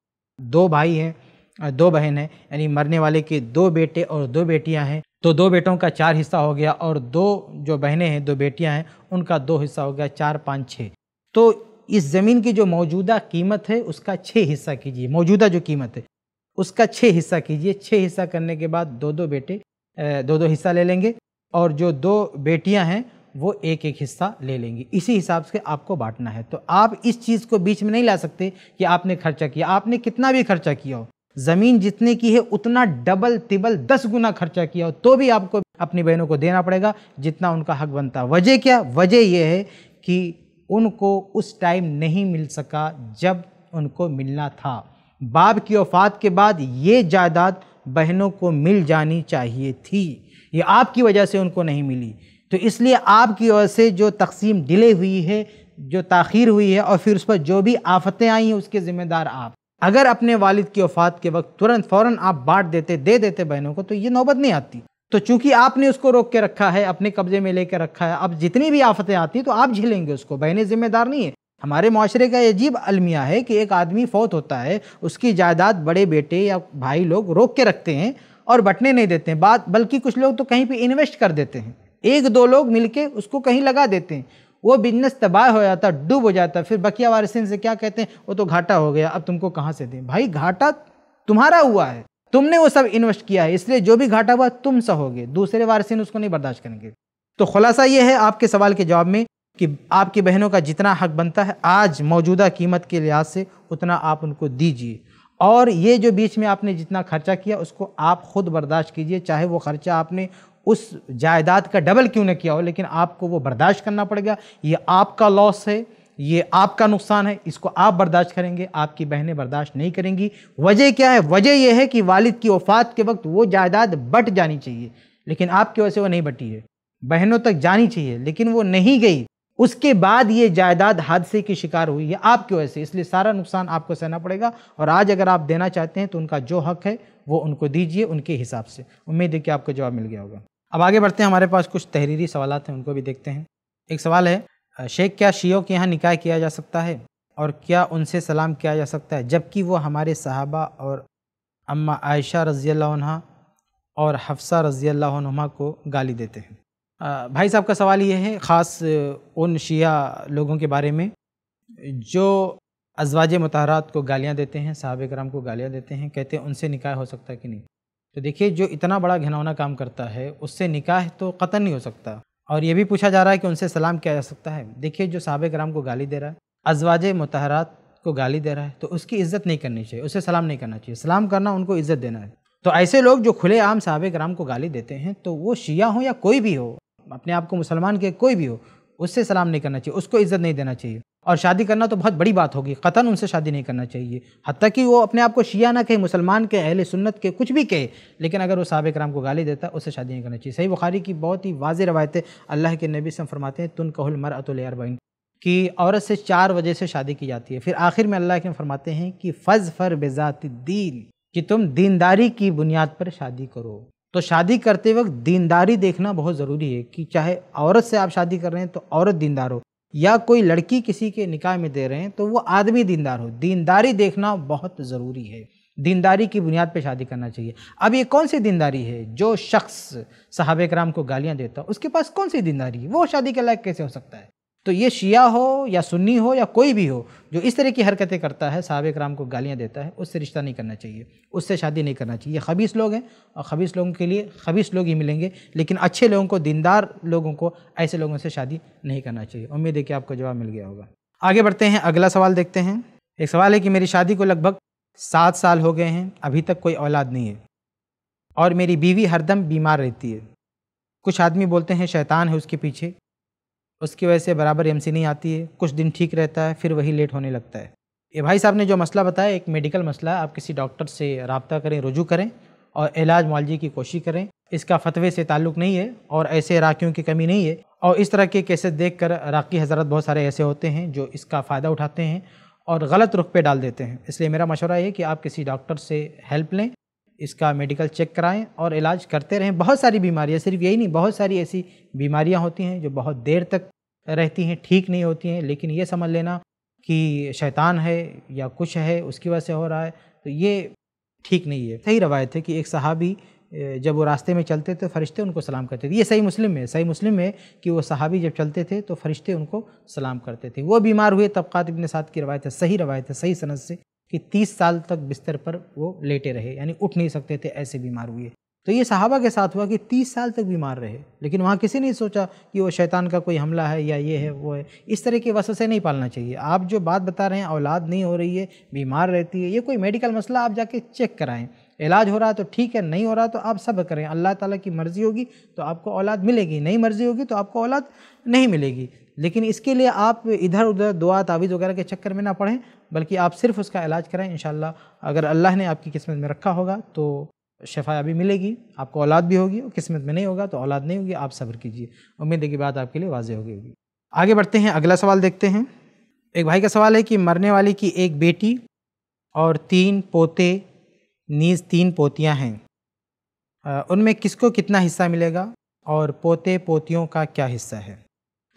दो भाई हैं दो बहन हैं यानी मरने वाले के दो बेटे और दो बेटियां हैं तो दो बेटों का चार हिस्सा हो गया और दो जो बहनें हैं दो बेटियां हैं उनका दो हिस्सा हो गया चार पाँच छः तो इस ज़मीन की जो मौजूदा कीमत है उसका छः हिस्सा कीजिए मौजूदा जो कीमत है उसका छः हिस्सा कीजिए छः हिस्सा करने के बाद दो दो बेटे दो दो हिस्सा ले लेंगे और जो दो बेटियां हैं वो एक एक हिस्सा ले लेंगी इसी हिसाब से आपको बांटना है तो आप इस चीज़ को बीच में नहीं ला सकते कि आपने खर्चा किया आपने कितना भी खर्चा किया हो ज़मीन जितने की है उतना डबल तिबल दस गुना खर्चा किया हो तो भी आपको अपनी बहनों को देना पड़ेगा जितना उनका हक बनता वजह क्या वजह यह है कि उनको उस टाइम नहीं मिल सका जब उनको मिलना था बाप की वफात के बाद ये जायदाद बहनों को मिल जानी चाहिए थी ये आपकी वजह से उनको नहीं मिली तो इसलिए आपकी ओर से जो तकसीम डिले हुई है जो ताखिर हुई है और फिर उस पर जो भी आफतें आई हैं उसके ज़िम्मेदार आप अगर अपने वालिद की वफ़ात के वक्त तुरंत फ़ौर आप बांट देते दे देते बहनों को तो ये नौबत नहीं आती तो चूंकि आपने उसको रोक के रखा है अपने कब्जे में लेकर रखा है अब जितनी भी आफतें आती हैं तो आप झेलेंगे उसको बहनें जिम्मेदार नहीं है हमारे माशरे का अजीब अलमिया है कि एक आदमी फौत होता है उसकी जायदाद बड़े बेटे या भाई लोग रोक के रखते हैं और बटने नहीं देते हैं बात बल्कि कुछ लोग तो कहीं पर इन्वेस्ट कर देते हैं एक दो लोग मिलके उसको कहीं लगा देते हैं वो बिजनेस तबाह हो जाता डूब हो जाता फिर बकिया वारिसन से क्या कहते हैं वो तो घाटा हो गया अब तुमको कहाँ से दें भाई घाटा तुम्हारा हुआ है तुमने वो सब इन्वेस्ट किया है इसलिए जो भी घाटा हुआ तुम सहोगे दूसरे वारसिन उसको नहीं बर्दाश्त करेंगे तो खुलासा ये है आपके सवाल के जवाब में कि आपकी बहनों का जितना हक बनता है आज मौजूदा कीमत के लिहाज से उतना आप उनको दीजिए और ये जो बीच में आपने जितना खर्चा किया उसको आप खुद बर्दाश्त कीजिए चाहे वो खर्चा आपने उस जायदाद का डबल क्यों ना किया हो लेकिन आपको वो बर्दाश्त करना पड़ेगा ये आपका लॉस है ये आपका नुकसान है इसको आप बर्दाश्त करेंगे आपकी बहनें बर्दाश्त नहीं करेंगी वजह क्या है वजह यह है कि वालिद की वफात के वक्त वो जायदाद बट जानी चाहिए लेकिन आपकी वजह से वो नहीं बटी है बहनों तक जानी चाहिए लेकिन वो नहीं गई उसके बाद ये जायदाद हादसे की शिकार हुई है आपकी वजह से इसलिए सारा नुकसान आपको सहना पड़ेगा और आज अगर आप देना चाहते हैं तो उनका जो हक है वो उनको दीजिए उनके हिसाब से उम्मीद है कि आपको जवाब मिल गया होगा अब आगे बढ़ते हैं हमारे पास कुछ तहरीरी सवाल हैं उनको भी देखते हैं एक सवाल है शेख क्या शियों के यहाँ निकाय किया जा सकता है और क्या उनसे सलाम किया जा सकता है जबकि वो हमारे सहाबा और अम्मा आयशा रज़ी अल्लाह और हफ्सा रज़ी अल्लाह को गाली देते हैं भाई साहब का सवाल ये है ख़ास उन शिया लोगों के बारे में जो अजवाज मतहरात को गालियाँ देते हैं साहब कराम को गालियाँ देते हैं कहते हैं उनसे निकाय हो सकता है कि नहीं तो देखिए जो इतना बड़ा घिनौना काम करता है उससे निकाह तो कतन नहीं हो सकता और ये भी पूछा जा रहा है कि उनसे सलाम किया जा सकता है देखिए जो साहब कराम को गाली दे रहा है अजवाज मतहरात को गाली दे रहा है तो उसकी इज्जत नहीं करनी चाहिए उसे सलाम नहीं करना चाहिए सलाम करना उनको इज्जत देना है तो ऐसे लोग जो खुले आम साहब कराम को गाली देते हैं तो वो शिया हो या कोई भी हो अपने आप को मुसलमान के कोई भी हो उससे सलाम नहीं करना चाहिए उसको इज्जत नहीं देना चाहिए और शादी करना तो बहुत बड़ी बात होगी क़तन उनसे शादी नहीं करना चाहिए हती कि वो अपने आप को शिया ना कहे मुसलमान के अहल सुन्नत के कुछ भी कहे लेकिन अगर वो साहब कराम को गाली देता उससे शादी नहीं करना चाहिए सही बुखारी की बहुत ही वाज रवायतें अल्लाह के नबी से फरमाते हैं तुन कहल मर अतुलरबाइन कि औरत से चार वजह से शादी की जाती है फिर आखिर में अल्लाह के फरमाते हैं कि फ़ज़ फ़र बेज़ात दीन कि तुम दीनदारी की बुनियाद पर शादी करो तो शादी करते वक्त दीनदारी देखना बहुत ज़रूरी है कि चाहे औरत से आप शादी कर रहे हैं तो औरत दीनदार हो या कोई लड़की किसी के निकाय में दे रहे हैं तो वो आदमी दीनदार हो दीनदारी देखना बहुत ज़रूरी है दीनदारी की बुनियाद पे शादी करना चाहिए अब ये कौन सी दीनदारी है जो शख्स साहब कराम को गालियाँ देता उसके पास कौन सी दीनदारी है वो शादी के लायक कैसे हो सकता है तो ये शिया हो या सुन्नी हो या कोई भी हो जो इस तरह की हरकतें करता है सहाबे कराम को गालियाँ देता है उससे रिश्ता नहीं करना चाहिए उससे शादी नहीं करना चाहिए खबीस लोग हैं और खबीस लोगों के लिए खबीस लोग ही मिलेंगे लेकिन अच्छे लोगों को दीनदार लोगों को ऐसे लोगों से शादी नहीं करना चाहिए उम्मीद है कि आपको जवाब मिल गया होगा आगे बढ़ते हैं अगला सवाल देखते हैं एक सवाल है कि मेरी शादी को लगभग सात साल हो गए हैं अभी तक कोई औलाद नहीं है और मेरी बीवी हरदम बीमार रहती है कुछ आदमी बोलते हैं शैतान है उसके पीछे उसकी वजह से बराबर एम नहीं आती है कुछ दिन ठीक रहता है फिर वही लेट होने लगता है ये भाई साहब ने जो मसला बताया एक मेडिकल मसला है आप किसी डॉक्टर से रबता करें रुजू करें और इलाज मुआवजे की कोशिश करें इसका फतवे से ताल्लुक़ नहीं है और ऐसे राखियों की कमी नहीं है और इस तरह के केसेस देख कर राखी हजरत बहुत सारे ऐसे होते हैं जो इसका फ़ायदा उठाते हैं और गलत रुख पे डाल देते हैं इसलिए मेरा मशवरा है कि आप किसी डॉक्टर से हेल्प लें इसका मेडिकल चेक कराएं और इलाज करते रहें बहुत सारी बीमारियां सिर्फ यही नहीं बहुत सारी ऐसी बीमारियां होती हैं जो बहुत देर तक रहती हैं ठीक नहीं होती हैं लेकिन ये समझ लेना कि शैतान है या कुछ है उसकी वजह से हो रहा है तो ये ठीक नहीं है सही रवायत है कि एक सहाबी जब वो रास्ते में चलते थे तो फरिश्ते उनको सलाम करते थे ये सही मुस्लिम है सही मुस्लिम है कि वो सहाबी जब चलते थे तो फरिश्ते उनको सलाम करते थे वो बीमार हुए तबक़ात इबन साद की रवायत है सही रवायत है सही सनद से कि तीस साल तक बिस्तर पर वो लेटे रहे यानी उठ नहीं सकते थे ऐसे बीमार हुए तो ये सहाबा के साथ हुआ कि तीस साल तक बीमार रहे लेकिन वहाँ किसी ने सोचा कि वो शैतान का कोई हमला है या ये है वो है इस तरह की से नहीं पालना चाहिए आप जो बात बता रहे हैं औलाद नहीं हो रही है बीमार रहती है ये कोई मेडिकल मसला आप जाके चेक कराएं इलाज हो रहा है तो ठीक है नहीं हो रहा तो आप सब करें अल्लाह ताला की मर्ज़ी होगी तो आपको औलाद मिलेगी नहीं मर्ज़ी होगी तो आपको औलाद नहीं मिलेगी लेकिन इसके लिए आप इधर उधर दुआ तावीज़ वगैरह के चक्कर में ना पढ़ें बल्कि आप सिर्फ उसका इलाज कराएं इन अगर अल्लाह ने आपकी किस्मत में रखा होगा तो शफा भी मिलेगी आपको औलाद भी होगी और किस्मत में नहीं होगा तो औलाद नहीं होगी आप सब्र कीजिए उम्मीद की बात आपके लिए वाजह हो गई होगी आगे बढ़ते हैं अगला सवाल देखते हैं एक भाई का सवाल है कि मरने वाले की एक बेटी और तीन पोते नीज तीन पोतियाँ हैं उनमें किसको कितना हिस्सा मिलेगा और पोते पोतियों का क्या हिस्सा है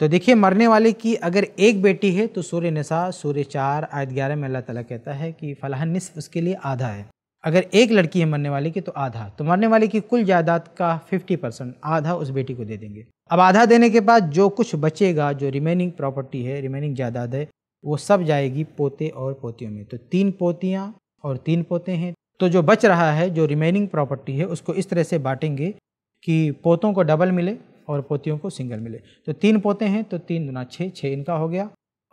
तो देखिए मरने वाले की अगर एक बेटी है तो सूर्य निसा सूर्य चार आयत ग्यारह में अल्लाह ताला कहता है कि फलाह निसफ उसके लिए आधा है अगर एक लड़की है मरने वाले की तो आधा तो मरने वाले की कुल जायदाद का फिफ्टी परसेंट आधा उस बेटी को दे देंगे अब आधा देने के बाद जो कुछ बचेगा जो रिमेनिंग प्रॉपर्टी है रिमेनिंग जायदाद है वो सब जाएगी पोते और पोतियों में तो तीन पोतियाँ और तीन पोते हैं तो जो बच रहा है जो रिमेनिंग प्रॉपर्टी है उसको इस तरह से बांटेंगे कि पोतों को डबल मिले और पोतियों को सिंगल मिले तो तीन पोते हैं तो तीन दुना छः छः इनका हो गया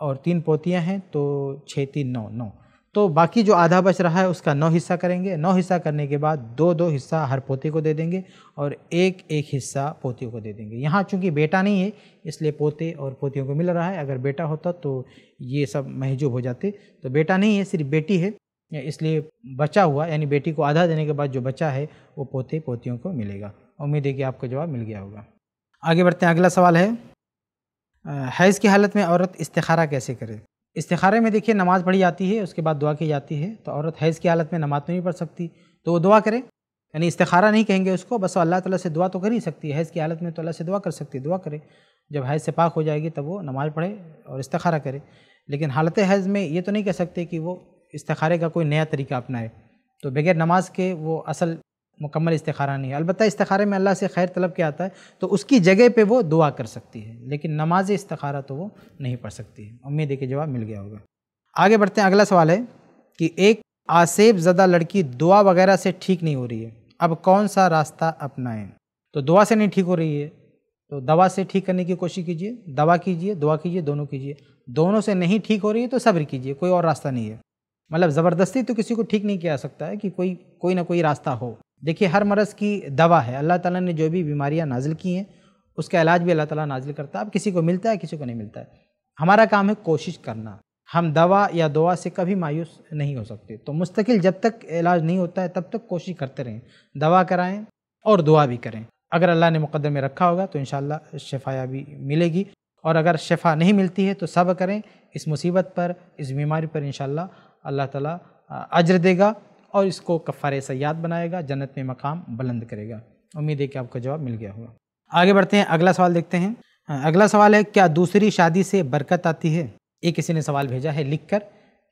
और तीन पोतियाँ हैं तो छः तीन नौ नौ तो बाकी जो आधा बच रहा है उसका नौ हिस्सा करेंगे नौ हिस्सा करने के बाद दो दो हिस्सा हर पोते को दे देंगे और एक एक हिस्सा पोतियों को दे देंगे यहाँ चूँकि बेटा नहीं है इसलिए पोते और पोतियों को मिल रहा है अगर बेटा होता तो ये सब महजूब हो जाते तो बेटा नहीं है सिर्फ बेटी है इसलिए बचा हुआ यानी बेटी को आधा देने के बाद जो बचा है वो पोते पोतियों को मिलेगा उम्मीद है कि आपको जवाब मिल गया होगा आगे बढ़ते हैं अगला सवाल है हैज़ की हालत में औरत इस्तारा कैसे करे इस्तारे में देखिए नमाज़ पढ़ी जाती है उसके बाद दुआ की जाती है तो औरत हैज़ की हालत में नमाज़ नहीं पढ़ सकती तो वो दुआ करे यानी इस्तारा नहीं कहेंगे उसको बस अल्लाह ताला से दुआ तो कर ही सकती है हैज़ की हालत में तो अल्लाह से दुआ कर सकती है दुआ करे जब हैज़ से पाक हो जाएगी तब वो नमाज़ पढ़े और इस्तारा करे लेकिन हालत हैज़ में ये तो नहीं कह सकते कि वो इस्तारे का कोई नया तरीका अपनाए तो बगैर नमाज के वो असल मुकम्मल इस्तारा नहीं है अलबत्त इस्तारे में अल्लाह से खैर तलब के आता है तो उसकी जगह पे वो दुआ कर सकती है लेकिन नमाज इस्तारा तो वो नहीं पढ़ सकती है उम्मीद है कि जवाब मिल गया होगा आगे बढ़ते हैं अगला सवाल है कि एक आसेब ज़दा लड़की दुआ वगैरह से ठीक नहीं हो रही है अब कौन सा रास्ता अपनाएं तो दुआ से नहीं ठीक हो रही है तो दवा से ठीक करने की कोशिश कीजिए दवा कीजिए दुआ कीजिए दोनों कीजिए दोनों से नहीं ठीक हो रही है तो सब्र कीजिए कोई और रास्ता नहीं है मतलब ज़बरदस्ती तो किसी को ठीक नहीं किया सकता है कि कोई कोई ना कोई रास्ता हो देखिए हर मरज़ की दवा है अल्लाह ताला ने जो भी बीमारियां नाजिल की हैं उसका इलाज भी अल्लाह ताला नाजिल करता है अब किसी को मिलता है किसी को नहीं मिलता है हमारा काम है कोशिश करना हम दवा या दुआ से कभी मायूस नहीं हो सकते तो मुस्तकिल जब तक इलाज नहीं होता है तब तक कोशिश करते रहें दवा कराएँ और दुआ भी करें अगर अल्लाह ने मुकदर में रखा होगा तो इन शफाया भी मिलेगी और अगर शफा नहीं मिलती है तो सब करें इस मुसीबत पर इस बीमारी पर इन अल्लाह ताला अजर देगा और इसको कफ़ार सयाद बनाएगा जन्नत में मकाम बुलंद करेगा उम्मीद है कि आपका जवाब मिल गया होगा आगे बढ़ते हैं अगला सवाल देखते हैं हाँ, अगला सवाल है क्या दूसरी शादी से बरकत आती है ये किसी ने सवाल भेजा है लिख कर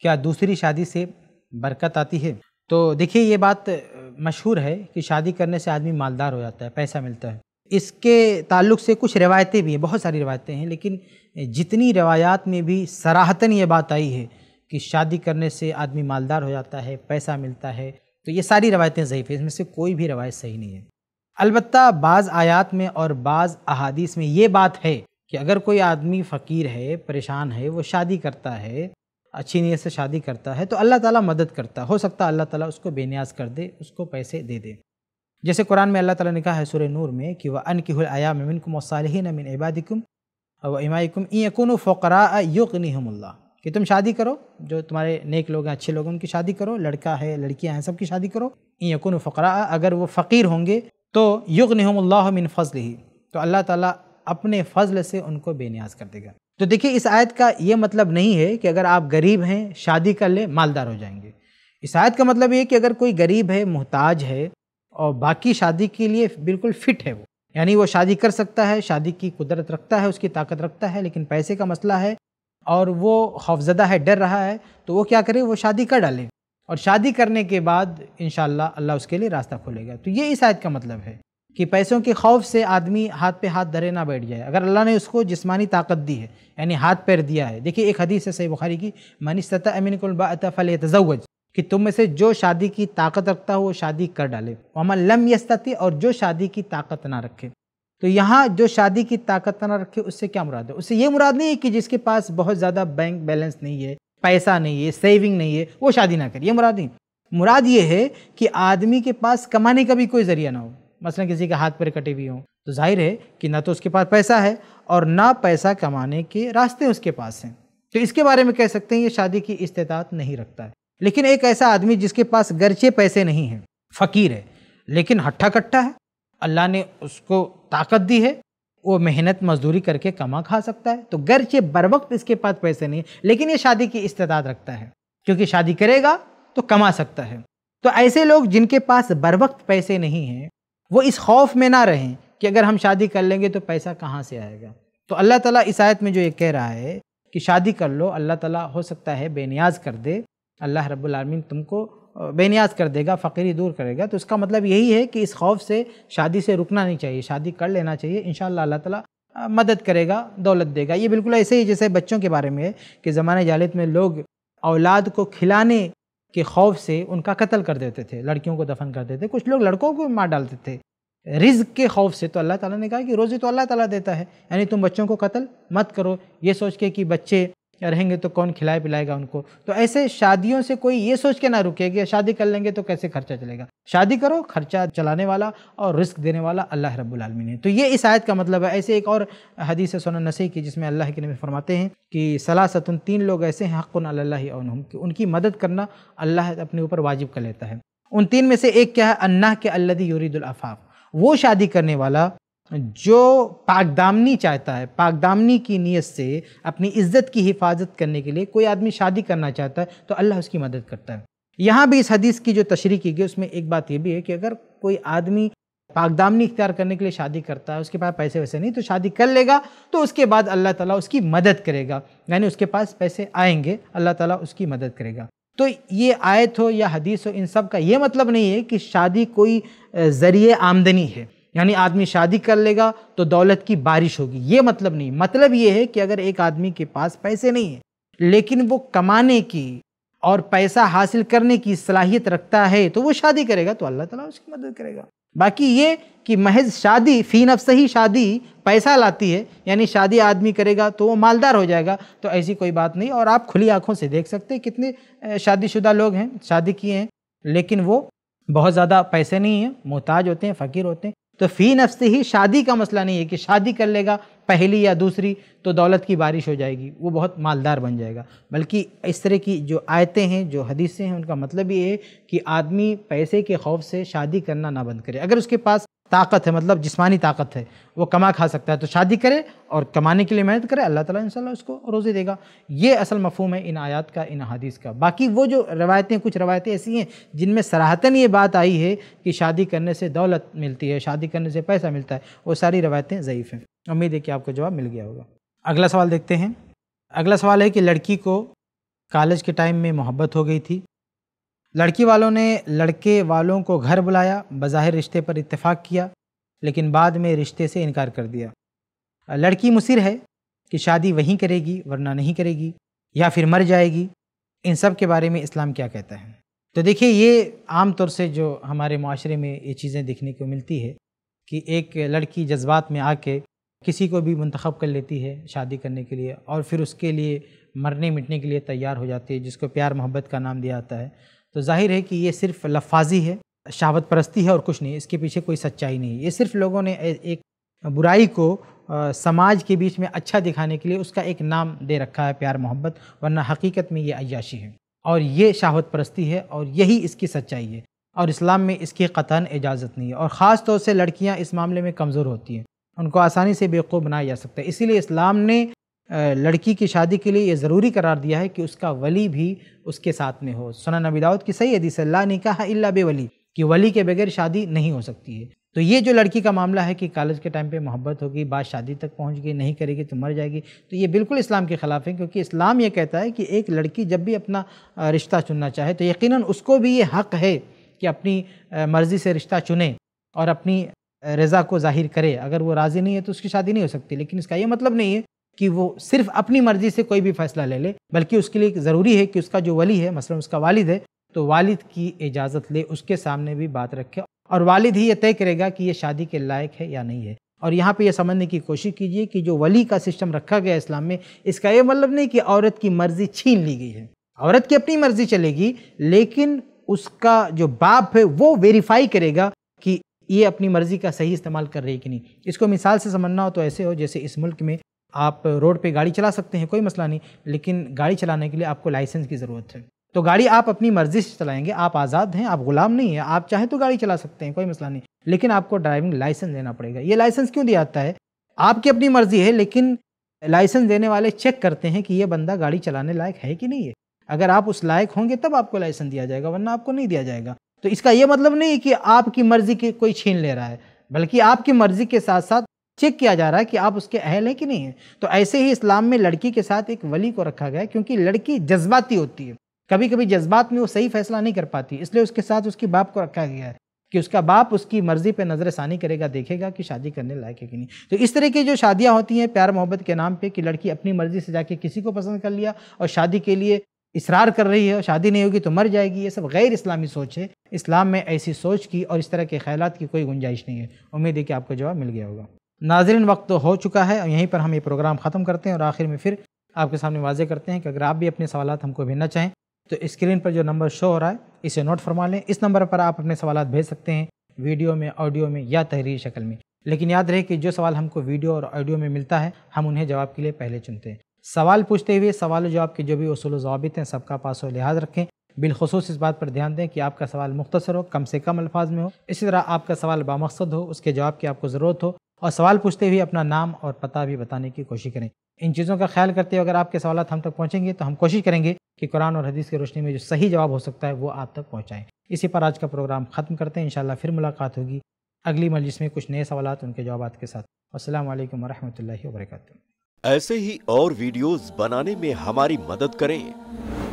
क्या दूसरी शादी से बरकत आती है तो देखिए ये बात मशहूर है कि शादी करने से आदमी मालदार हो जाता है पैसा मिलता है इसके ताल्लुक से कुछ रिवायतें भी हैं बहुत सारी रिवायतें हैं लेकिन जितनी रवायात में भी सराहतन ये बात आई है कि शादी करने से आदमी मालदार हो जाता है पैसा मिलता है तो ये सारी रवायतें ज़यीफ़ हैं इसमें से कोई भी रवायत सही नहीं है अलबत् बाज़ आयात में और बाज़ अहादीस में ये बात है कि अगर कोई आदमी फ़कीर है परेशान है वो शादी करता है अच्छी नीयत से शादी करता है तो अल्लाह ताला मदद करता हो सकता है अल्लाह ताला उसको बेनियाज कर दे उसको पैसे दे दे जैसे कुरान में अल्लाह ताला ने कहा है सुर नूर में कि वह अन आया ममिन कुम वसालहीन मिन इबादिकुम व इमाकुम ईकुन फ़करा युगनिहमुल्ला कि तुम शादी करो जो तुम्हारे नेक लोग हैं अच्छे लोग हैं उनकी शादी करो लड़का है लड़कियां हैं सबकी शादी करो यकुन फ़करा अगर वो फ़कीर होंगे तो युग मिन फ़ज़ल ही तो अल्लाह ताला अपने फ़ज़ल से उनको बेनियाज कर देगा तो देखिए इस आयत का ये मतलब नहीं है कि अगर आप गरीब हैं शादी कर ले मालदार हो जाएंगे इस आयत का मतलब ये कि अगर कोई गरीब है मोहताज है और बाकी शादी के लिए बिल्कुल फिट है वो यानी वो शादी कर सकता है शादी की कुदरत रखता है उसकी ताकत रखता है लेकिन पैसे का मसला है और वो खौफजदा है डर रहा है तो वो क्या करे वो शादी कर डाले और शादी करने के बाद इन अल्लाह उसके लिए रास्ता खोलेगा तो ये इस आयत का मतलब है कि पैसों के खौफ से आदमी हाथ पे हाथ धरे ना बैठ जाए अगर अल्लाह ने उसको जिस्मानी ताकत दी है यानी हाथ पैर दिया है देखिए एक हदीस है सही बुखारी की मनिस्तः अमीनकुलबाफ़ल तजवज कि तुम में से जो शादी की ताकत रखता हो वो शादी कर डाले अमल लम यस्तती और जो शादी की ताकत ना रखे तो यहाँ जो शादी की ताकत ना रखे उससे क्या मुराद है उससे ये मुराद नहीं है कि जिसके पास बहुत ज़्यादा बैंक बैलेंस नहीं है पैसा नहीं है सेविंग नहीं है वो शादी ना करे ये मुराद नहीं मुराद ये है कि आदमी के पास कमाने का भी कोई ज़रिया ना हो मसलन किसी के हाथ पर कटे हुए हों तो जाहिर है कि ना तो उसके पास पैसा है और ना पैसा कमाने के रास्ते उसके पास हैं तो इसके बारे में कह सकते हैं ये शादी की इस्तात नहीं रखता है लेकिन एक ऐसा आदमी जिसके पास गरचे पैसे नहीं हैं फ़कीर है लेकिन हट्ठा कट्टा है अल्लाह ने उसको ताकत दी है वो मेहनत मजदूरी करके कमा खा सकता है तो गरचे बर वक्त इसके पास पैसे नहीं लेकिन ये शादी की इस्तात रखता है क्योंकि शादी करेगा तो कमा सकता है तो ऐसे लोग जिनके पास बर वक्त पैसे नहीं हैं वो इस खौफ में ना रहें कि अगर हम शादी कर लेंगे तो पैसा कहाँ से आएगा तो अल्लाह ताला इस आयत में जो ये कह रहा है कि शादी कर लो अल्लाह ताला हो सकता है बेनियाज कर दे अल्लाह रब्बुल आलमीन तुमको बेनियाज कर देगा फ़कीरी दूर करेगा तो इसका मतलब यही है कि इस खौफ से शादी से रुकना नहीं चाहिए शादी कर लेना चाहिए इन शाला मदद करेगा दौलत देगा ये बिल्कुल ऐसे ही जैसे बच्चों के बारे में है कि ज़माने जालित में लोग औलाद को खिलाने के खौफ से उनका कत्ल कर देते थे लड़कियों को दफन कर देते कुछ लोग लड़कों को मार डालते थे रिज़ के खौफ से तो अल्लाह ताला ने कहा कि रोज़ी तो अल्लाह ताला देता है यानी तुम बच्चों को कत्ल मत करो ये सोच के कि बच्चे रहेंगे तो कौन खिलाए पिलाएगा उनको तो ऐसे शादियों से कोई ये सोच के ना रुके कि शादी कर लेंगे तो कैसे खर्चा चलेगा शादी करो खर्चा चलाने वाला और रिस्क देने वाला अल्लाह रब्बुल आलमीन है तो ये इस आयत का मतलब है ऐसे एक और हदीस है सोना नसी की जिसमें अल्लाह के नबी फरमाते हैं कि सलासतुन तीन लोग ऐसे हैं हक़ुन अल्लाह कि उनकी मदद करना अल्लाह अपने ऊपर वाजिब कर लेता है उन तीन में से एक क्या है अन्ना के अल्लदी यूरीदुल्फ़ाफ़ वो शादी करने वाला जो पाकदामनी चाहता है पाकदामनी की नीयत से अपनी इज्जत की हिफाजत करने के लिए कोई आदमी शादी करना चाहता है तो अल्लाह उसकी मदद करता है यहाँ भी इस हदीस की जो तशरी की गई उसमें एक बात यह भी है कि अगर कोई आदमी पाकदामनी इख्तियार करने के लिए शादी करता है उसके पास पैसे वैसे नहीं तो शादी कर लेगा तो उसके बाद अल्लाह ताला उसकी मदद करेगा यानी उसके पास पैसे आएंगे अल्लाह ताला उसकी मदद करेगा तो ये आयत हो या हदीस हो इन सब का ये मतलब नहीं है कि शादी कोई ज़रिए आमदनी है यानी आदमी शादी कर लेगा तो दौलत की बारिश होगी ये मतलब नहीं मतलब ये है कि अगर एक आदमी के पास पैसे नहीं है लेकिन वो कमाने की और पैसा हासिल करने की सलाहियत रखता है तो वो शादी करेगा तो अल्लाह ताला उसकी मदद करेगा बाकी ये कि महज शादी फ़ी नफ्स ही शादी पैसा लाती है यानी शादी आदमी करेगा तो वो मालदार हो जाएगा तो ऐसी कोई बात नहीं और आप खुली आंखों से देख सकते हैं कितने शादीशुदा लोग हैं शादी किए हैं लेकिन वो बहुत ज़्यादा पैसे नहीं हैं मोहताज होते हैं फ़कीर होते हैं तो फ़ी नफ्स ही शादी का मसला नहीं है कि शादी कर लेगा पहली या दूसरी तो दौलत की बारिश हो जाएगी वो बहुत मालदार बन जाएगा बल्कि इस तरह की जो आयतें हैं जो हदीसें हैं उनका मतलब ये है कि आदमी पैसे के खौफ से शादी करना ना बंद करे अगर उसके पास ताकत है मतलब जिस्मानी ताकत है वो कमा खा सकता है तो शादी करे और कमाने के लिए मेहनत करे अल्लाह ताला इंशाल्लाह उसको रोज़े देगा ये असल मफहम है इन आयात का इन हदीस का बाकी वो जो रवायतें कुछ रवायतें ऐसी हैं जिनमें सराहतन ये बात आई है कि शादी करने से दौलत मिलती है शादी करने से पैसा मिलता है वो सारी रवायतें ज़यीफ़ हैं उम्मीद है कि आपको जवाब मिल गया होगा अगला सवाल देखते हैं अगला सवाल है कि लड़की को कॉलेज के टाइम में मोहब्बत हो गई थी लड़की वालों ने लड़के वालों को घर बुलाया बज़ाहिर रिश्ते पर इत्तेफाक किया लेकिन बाद में रिश्ते से इनकार कर दिया लड़की मुसीर है कि शादी वहीं करेगी वरना नहीं करेगी या फिर मर जाएगी इन सब के बारे में इस्लाम क्या कहता है तो देखिए ये आम तौर से जो हमारे माशरे में ये चीज़ें देखने को मिलती है कि एक लड़की जज्बात में आके किसी को भी मंतखब कर लेती है शादी करने के लिए और फिर उसके लिए मरने मिटने के लिए तैयार हो जाती है जिसको प्यार मोहब्बत का नाम दिया जाता है तो जाहिर है कि ये सिर्फ लफाजी है शहावत परस्ती है और कुछ नहीं इसके पीछे कोई सच्चाई नहीं है ये सिर्फ लोगों ने एक बुराई को आ, समाज के बीच में अच्छा दिखाने के लिए उसका एक नाम दे रखा है प्यार मोहब्बत वरना हकीकत में ये अयाशी है और ये शहावत परस्ती है और यही इसकी सच्चाई है और इस्लाम में इसकी कतान इजाज़त नहीं है और ख़ास तौर से लड़कियाँ इस मामले में कमज़ोर होती हैं उनको आसानी से बेवकूफ़ बनाया जा सकता है इसीलिए इस्लाम ने लड़की की शादी के लिए यह ज़रूरी करार दिया है कि उसका वली भी उसके साथ में हो सुना नबी दाऊद की सही हदीस अल्लाह ने कहा इल्ला बे वली कि वली के बगैर शादी नहीं हो सकती है तो ये जो लड़की का मामला है कि कॉलेज के टाइम पे मोहब्बत होगी बात शादी तक पहुंच गई नहीं करेगी तो मर जाएगी तो ये बिल्कुल इस्लाम के ख़िलाफ़ है क्योंकि इस्लाम ये कहता है कि एक लड़की जब भी अपना रिश्ता चुनना चाहे तो यकीनन उसको भी ये हक़ है कि अपनी मर्ज़ी से रिश्ता चुने और अपनी रज़ा को जाहिर करे अगर वो राज़ी नहीं है तो उसकी शादी नहीं हो सकती लेकिन इसका ये मतलब नहीं है कि वो सिर्फ अपनी मर्जी से कोई भी फैसला ले ले बल्कि उसके लिए ज़रूरी है कि उसका जो वली है मसलन उसका वालिद है तो वालिद की इजाज़त ले उसके सामने भी बात रखे और वालिद ही ये तय करेगा कि ये शादी के लायक है या नहीं है और यहाँ पे ये समझने की कोशिश कीजिए कि जो वली का सिस्टम रखा गया इस्लाम में इसका ये मतलब नहीं कि औरत की मर्ज़ी छीन ली गई है औरत की अपनी मर्ज़ी चलेगी लेकिन उसका जो बाप है वो वेरीफाई करेगा कि ये अपनी मर्ज़ी का सही इस्तेमाल कर रही है कि नहीं इसको मिसाल से समझना हो तो ऐसे हो जैसे इस मुल्क में आप रोड पे गाड़ी चला सकते हैं कोई मसला नहीं लेकिन गाड़ी चलाने के लिए आपको लाइसेंस की ज़रूरत है तो गाड़ी आप अपनी मर्ज़ी से चलाएंगे आप आज़ाद हैं आप गुलाम नहीं हैं आप चाहें तो गाड़ी चला सकते हैं कोई मसला नहीं लेकिन आपको ड्राइविंग लाइसेंस देना पड़ेगा ये लाइसेंस क्यों दिया जाता है आपकी अपनी मर्ज़ी है लेकिन लाइसेंस देने वाले चेक करते हैं कि ये बंदा गाड़ी चलाने लायक है कि नहीं है अगर आप उस लायक होंगे तब आपको लाइसेंस दिया जाएगा वरना आपको नहीं दिया जाएगा तो इसका यह मतलब नहीं कि आपकी मर्ज़ी की कोई छीन ले रहा है बल्कि आपकी मर्ज़ी के साथ साथ चेक किया जा रहा है कि आप उसके अहल हैं कि नहीं है तो ऐसे ही इस्लाम में लड़की के साथ एक वली को रखा गया है क्योंकि लड़की जज्बाती होती है कभी कभी जज्बात में वो सही फैसला नहीं कर पाती इसलिए उसके साथ उसकी बाप को रखा गया है कि उसका बाप उसकी मर्ज़ी पे नज़रसानी करेगा देखेगा कि शादी करने लायक है कि नहीं तो इस तरह की जो शादियाँ होती हैं प्यार मोहब्बत के नाम पे कि लड़की अपनी मर्ज़ी से जाके किसी को पसंद कर लिया और शादी के लिए इसरार कर रही है और शादी नहीं होगी तो मर जाएगी ये सब गैर इस्लामी सोच है इस्लाम में ऐसी सोच की और इस तरह के ख्याल की कोई गुंजाइश नहीं है उम्मीद है कि आपको जवाब मिल गया होगा नाजरन वक्त तो हो चुका है और यहीं पर हम ये प्रोग्राम ख़त्म करते हैं और आखिर में फिर आपके सामने वाजे करते हैं कि अगर आप भी अपने सवाल हमको भेजना चाहें तो स्क्रीन पर जो नंबर शो हो रहा है इसे नोट फरमा लें इस नंबर पर आप अपने सवाल भेज सकते हैं वीडियो में ऑडियो में या तहरीर शक्ल में लेकिन याद रहे कि जो सवाल हमको वीडियो और ऑडियो में मिलता है हम उन्हें जवाब के लिए पहले चुनते हैं सवाल पूछते हुए सवाल जवाब के जो भी असूल जवाबित हैं सबका पास और लिहाज रखें बिलखसूस इस बात पर ध्यान दें कि आपका सवाल मुख्तर हो कम से कम अल्फाज में हो इसी तरह आपका सवाल बामकसद हो उसके जवाब की आपको ज़रूरत हो और सवाल पूछते हुए अपना नाम और पता भी बताने की कोशिश करें इन चीज़ों का ख्याल करते हुए अगर आपके सवाल हम तक पहुँचेंगे तो हम कोशिश करेंगे कि कुरान और हदीस की रोशनी में जो सही जवाब हो सकता है वो आप तक पहुँचाएँ इसी पर आज का प्रोग्राम ख़त्म करते हैं इन फिर मुलाकात होगी अगली मजलिस में कुछ नए सवाल उनके जवाब के साथ असल वरहमल वरक ऐसे ही और वीडियोज़ बनाने में हमारी मदद करें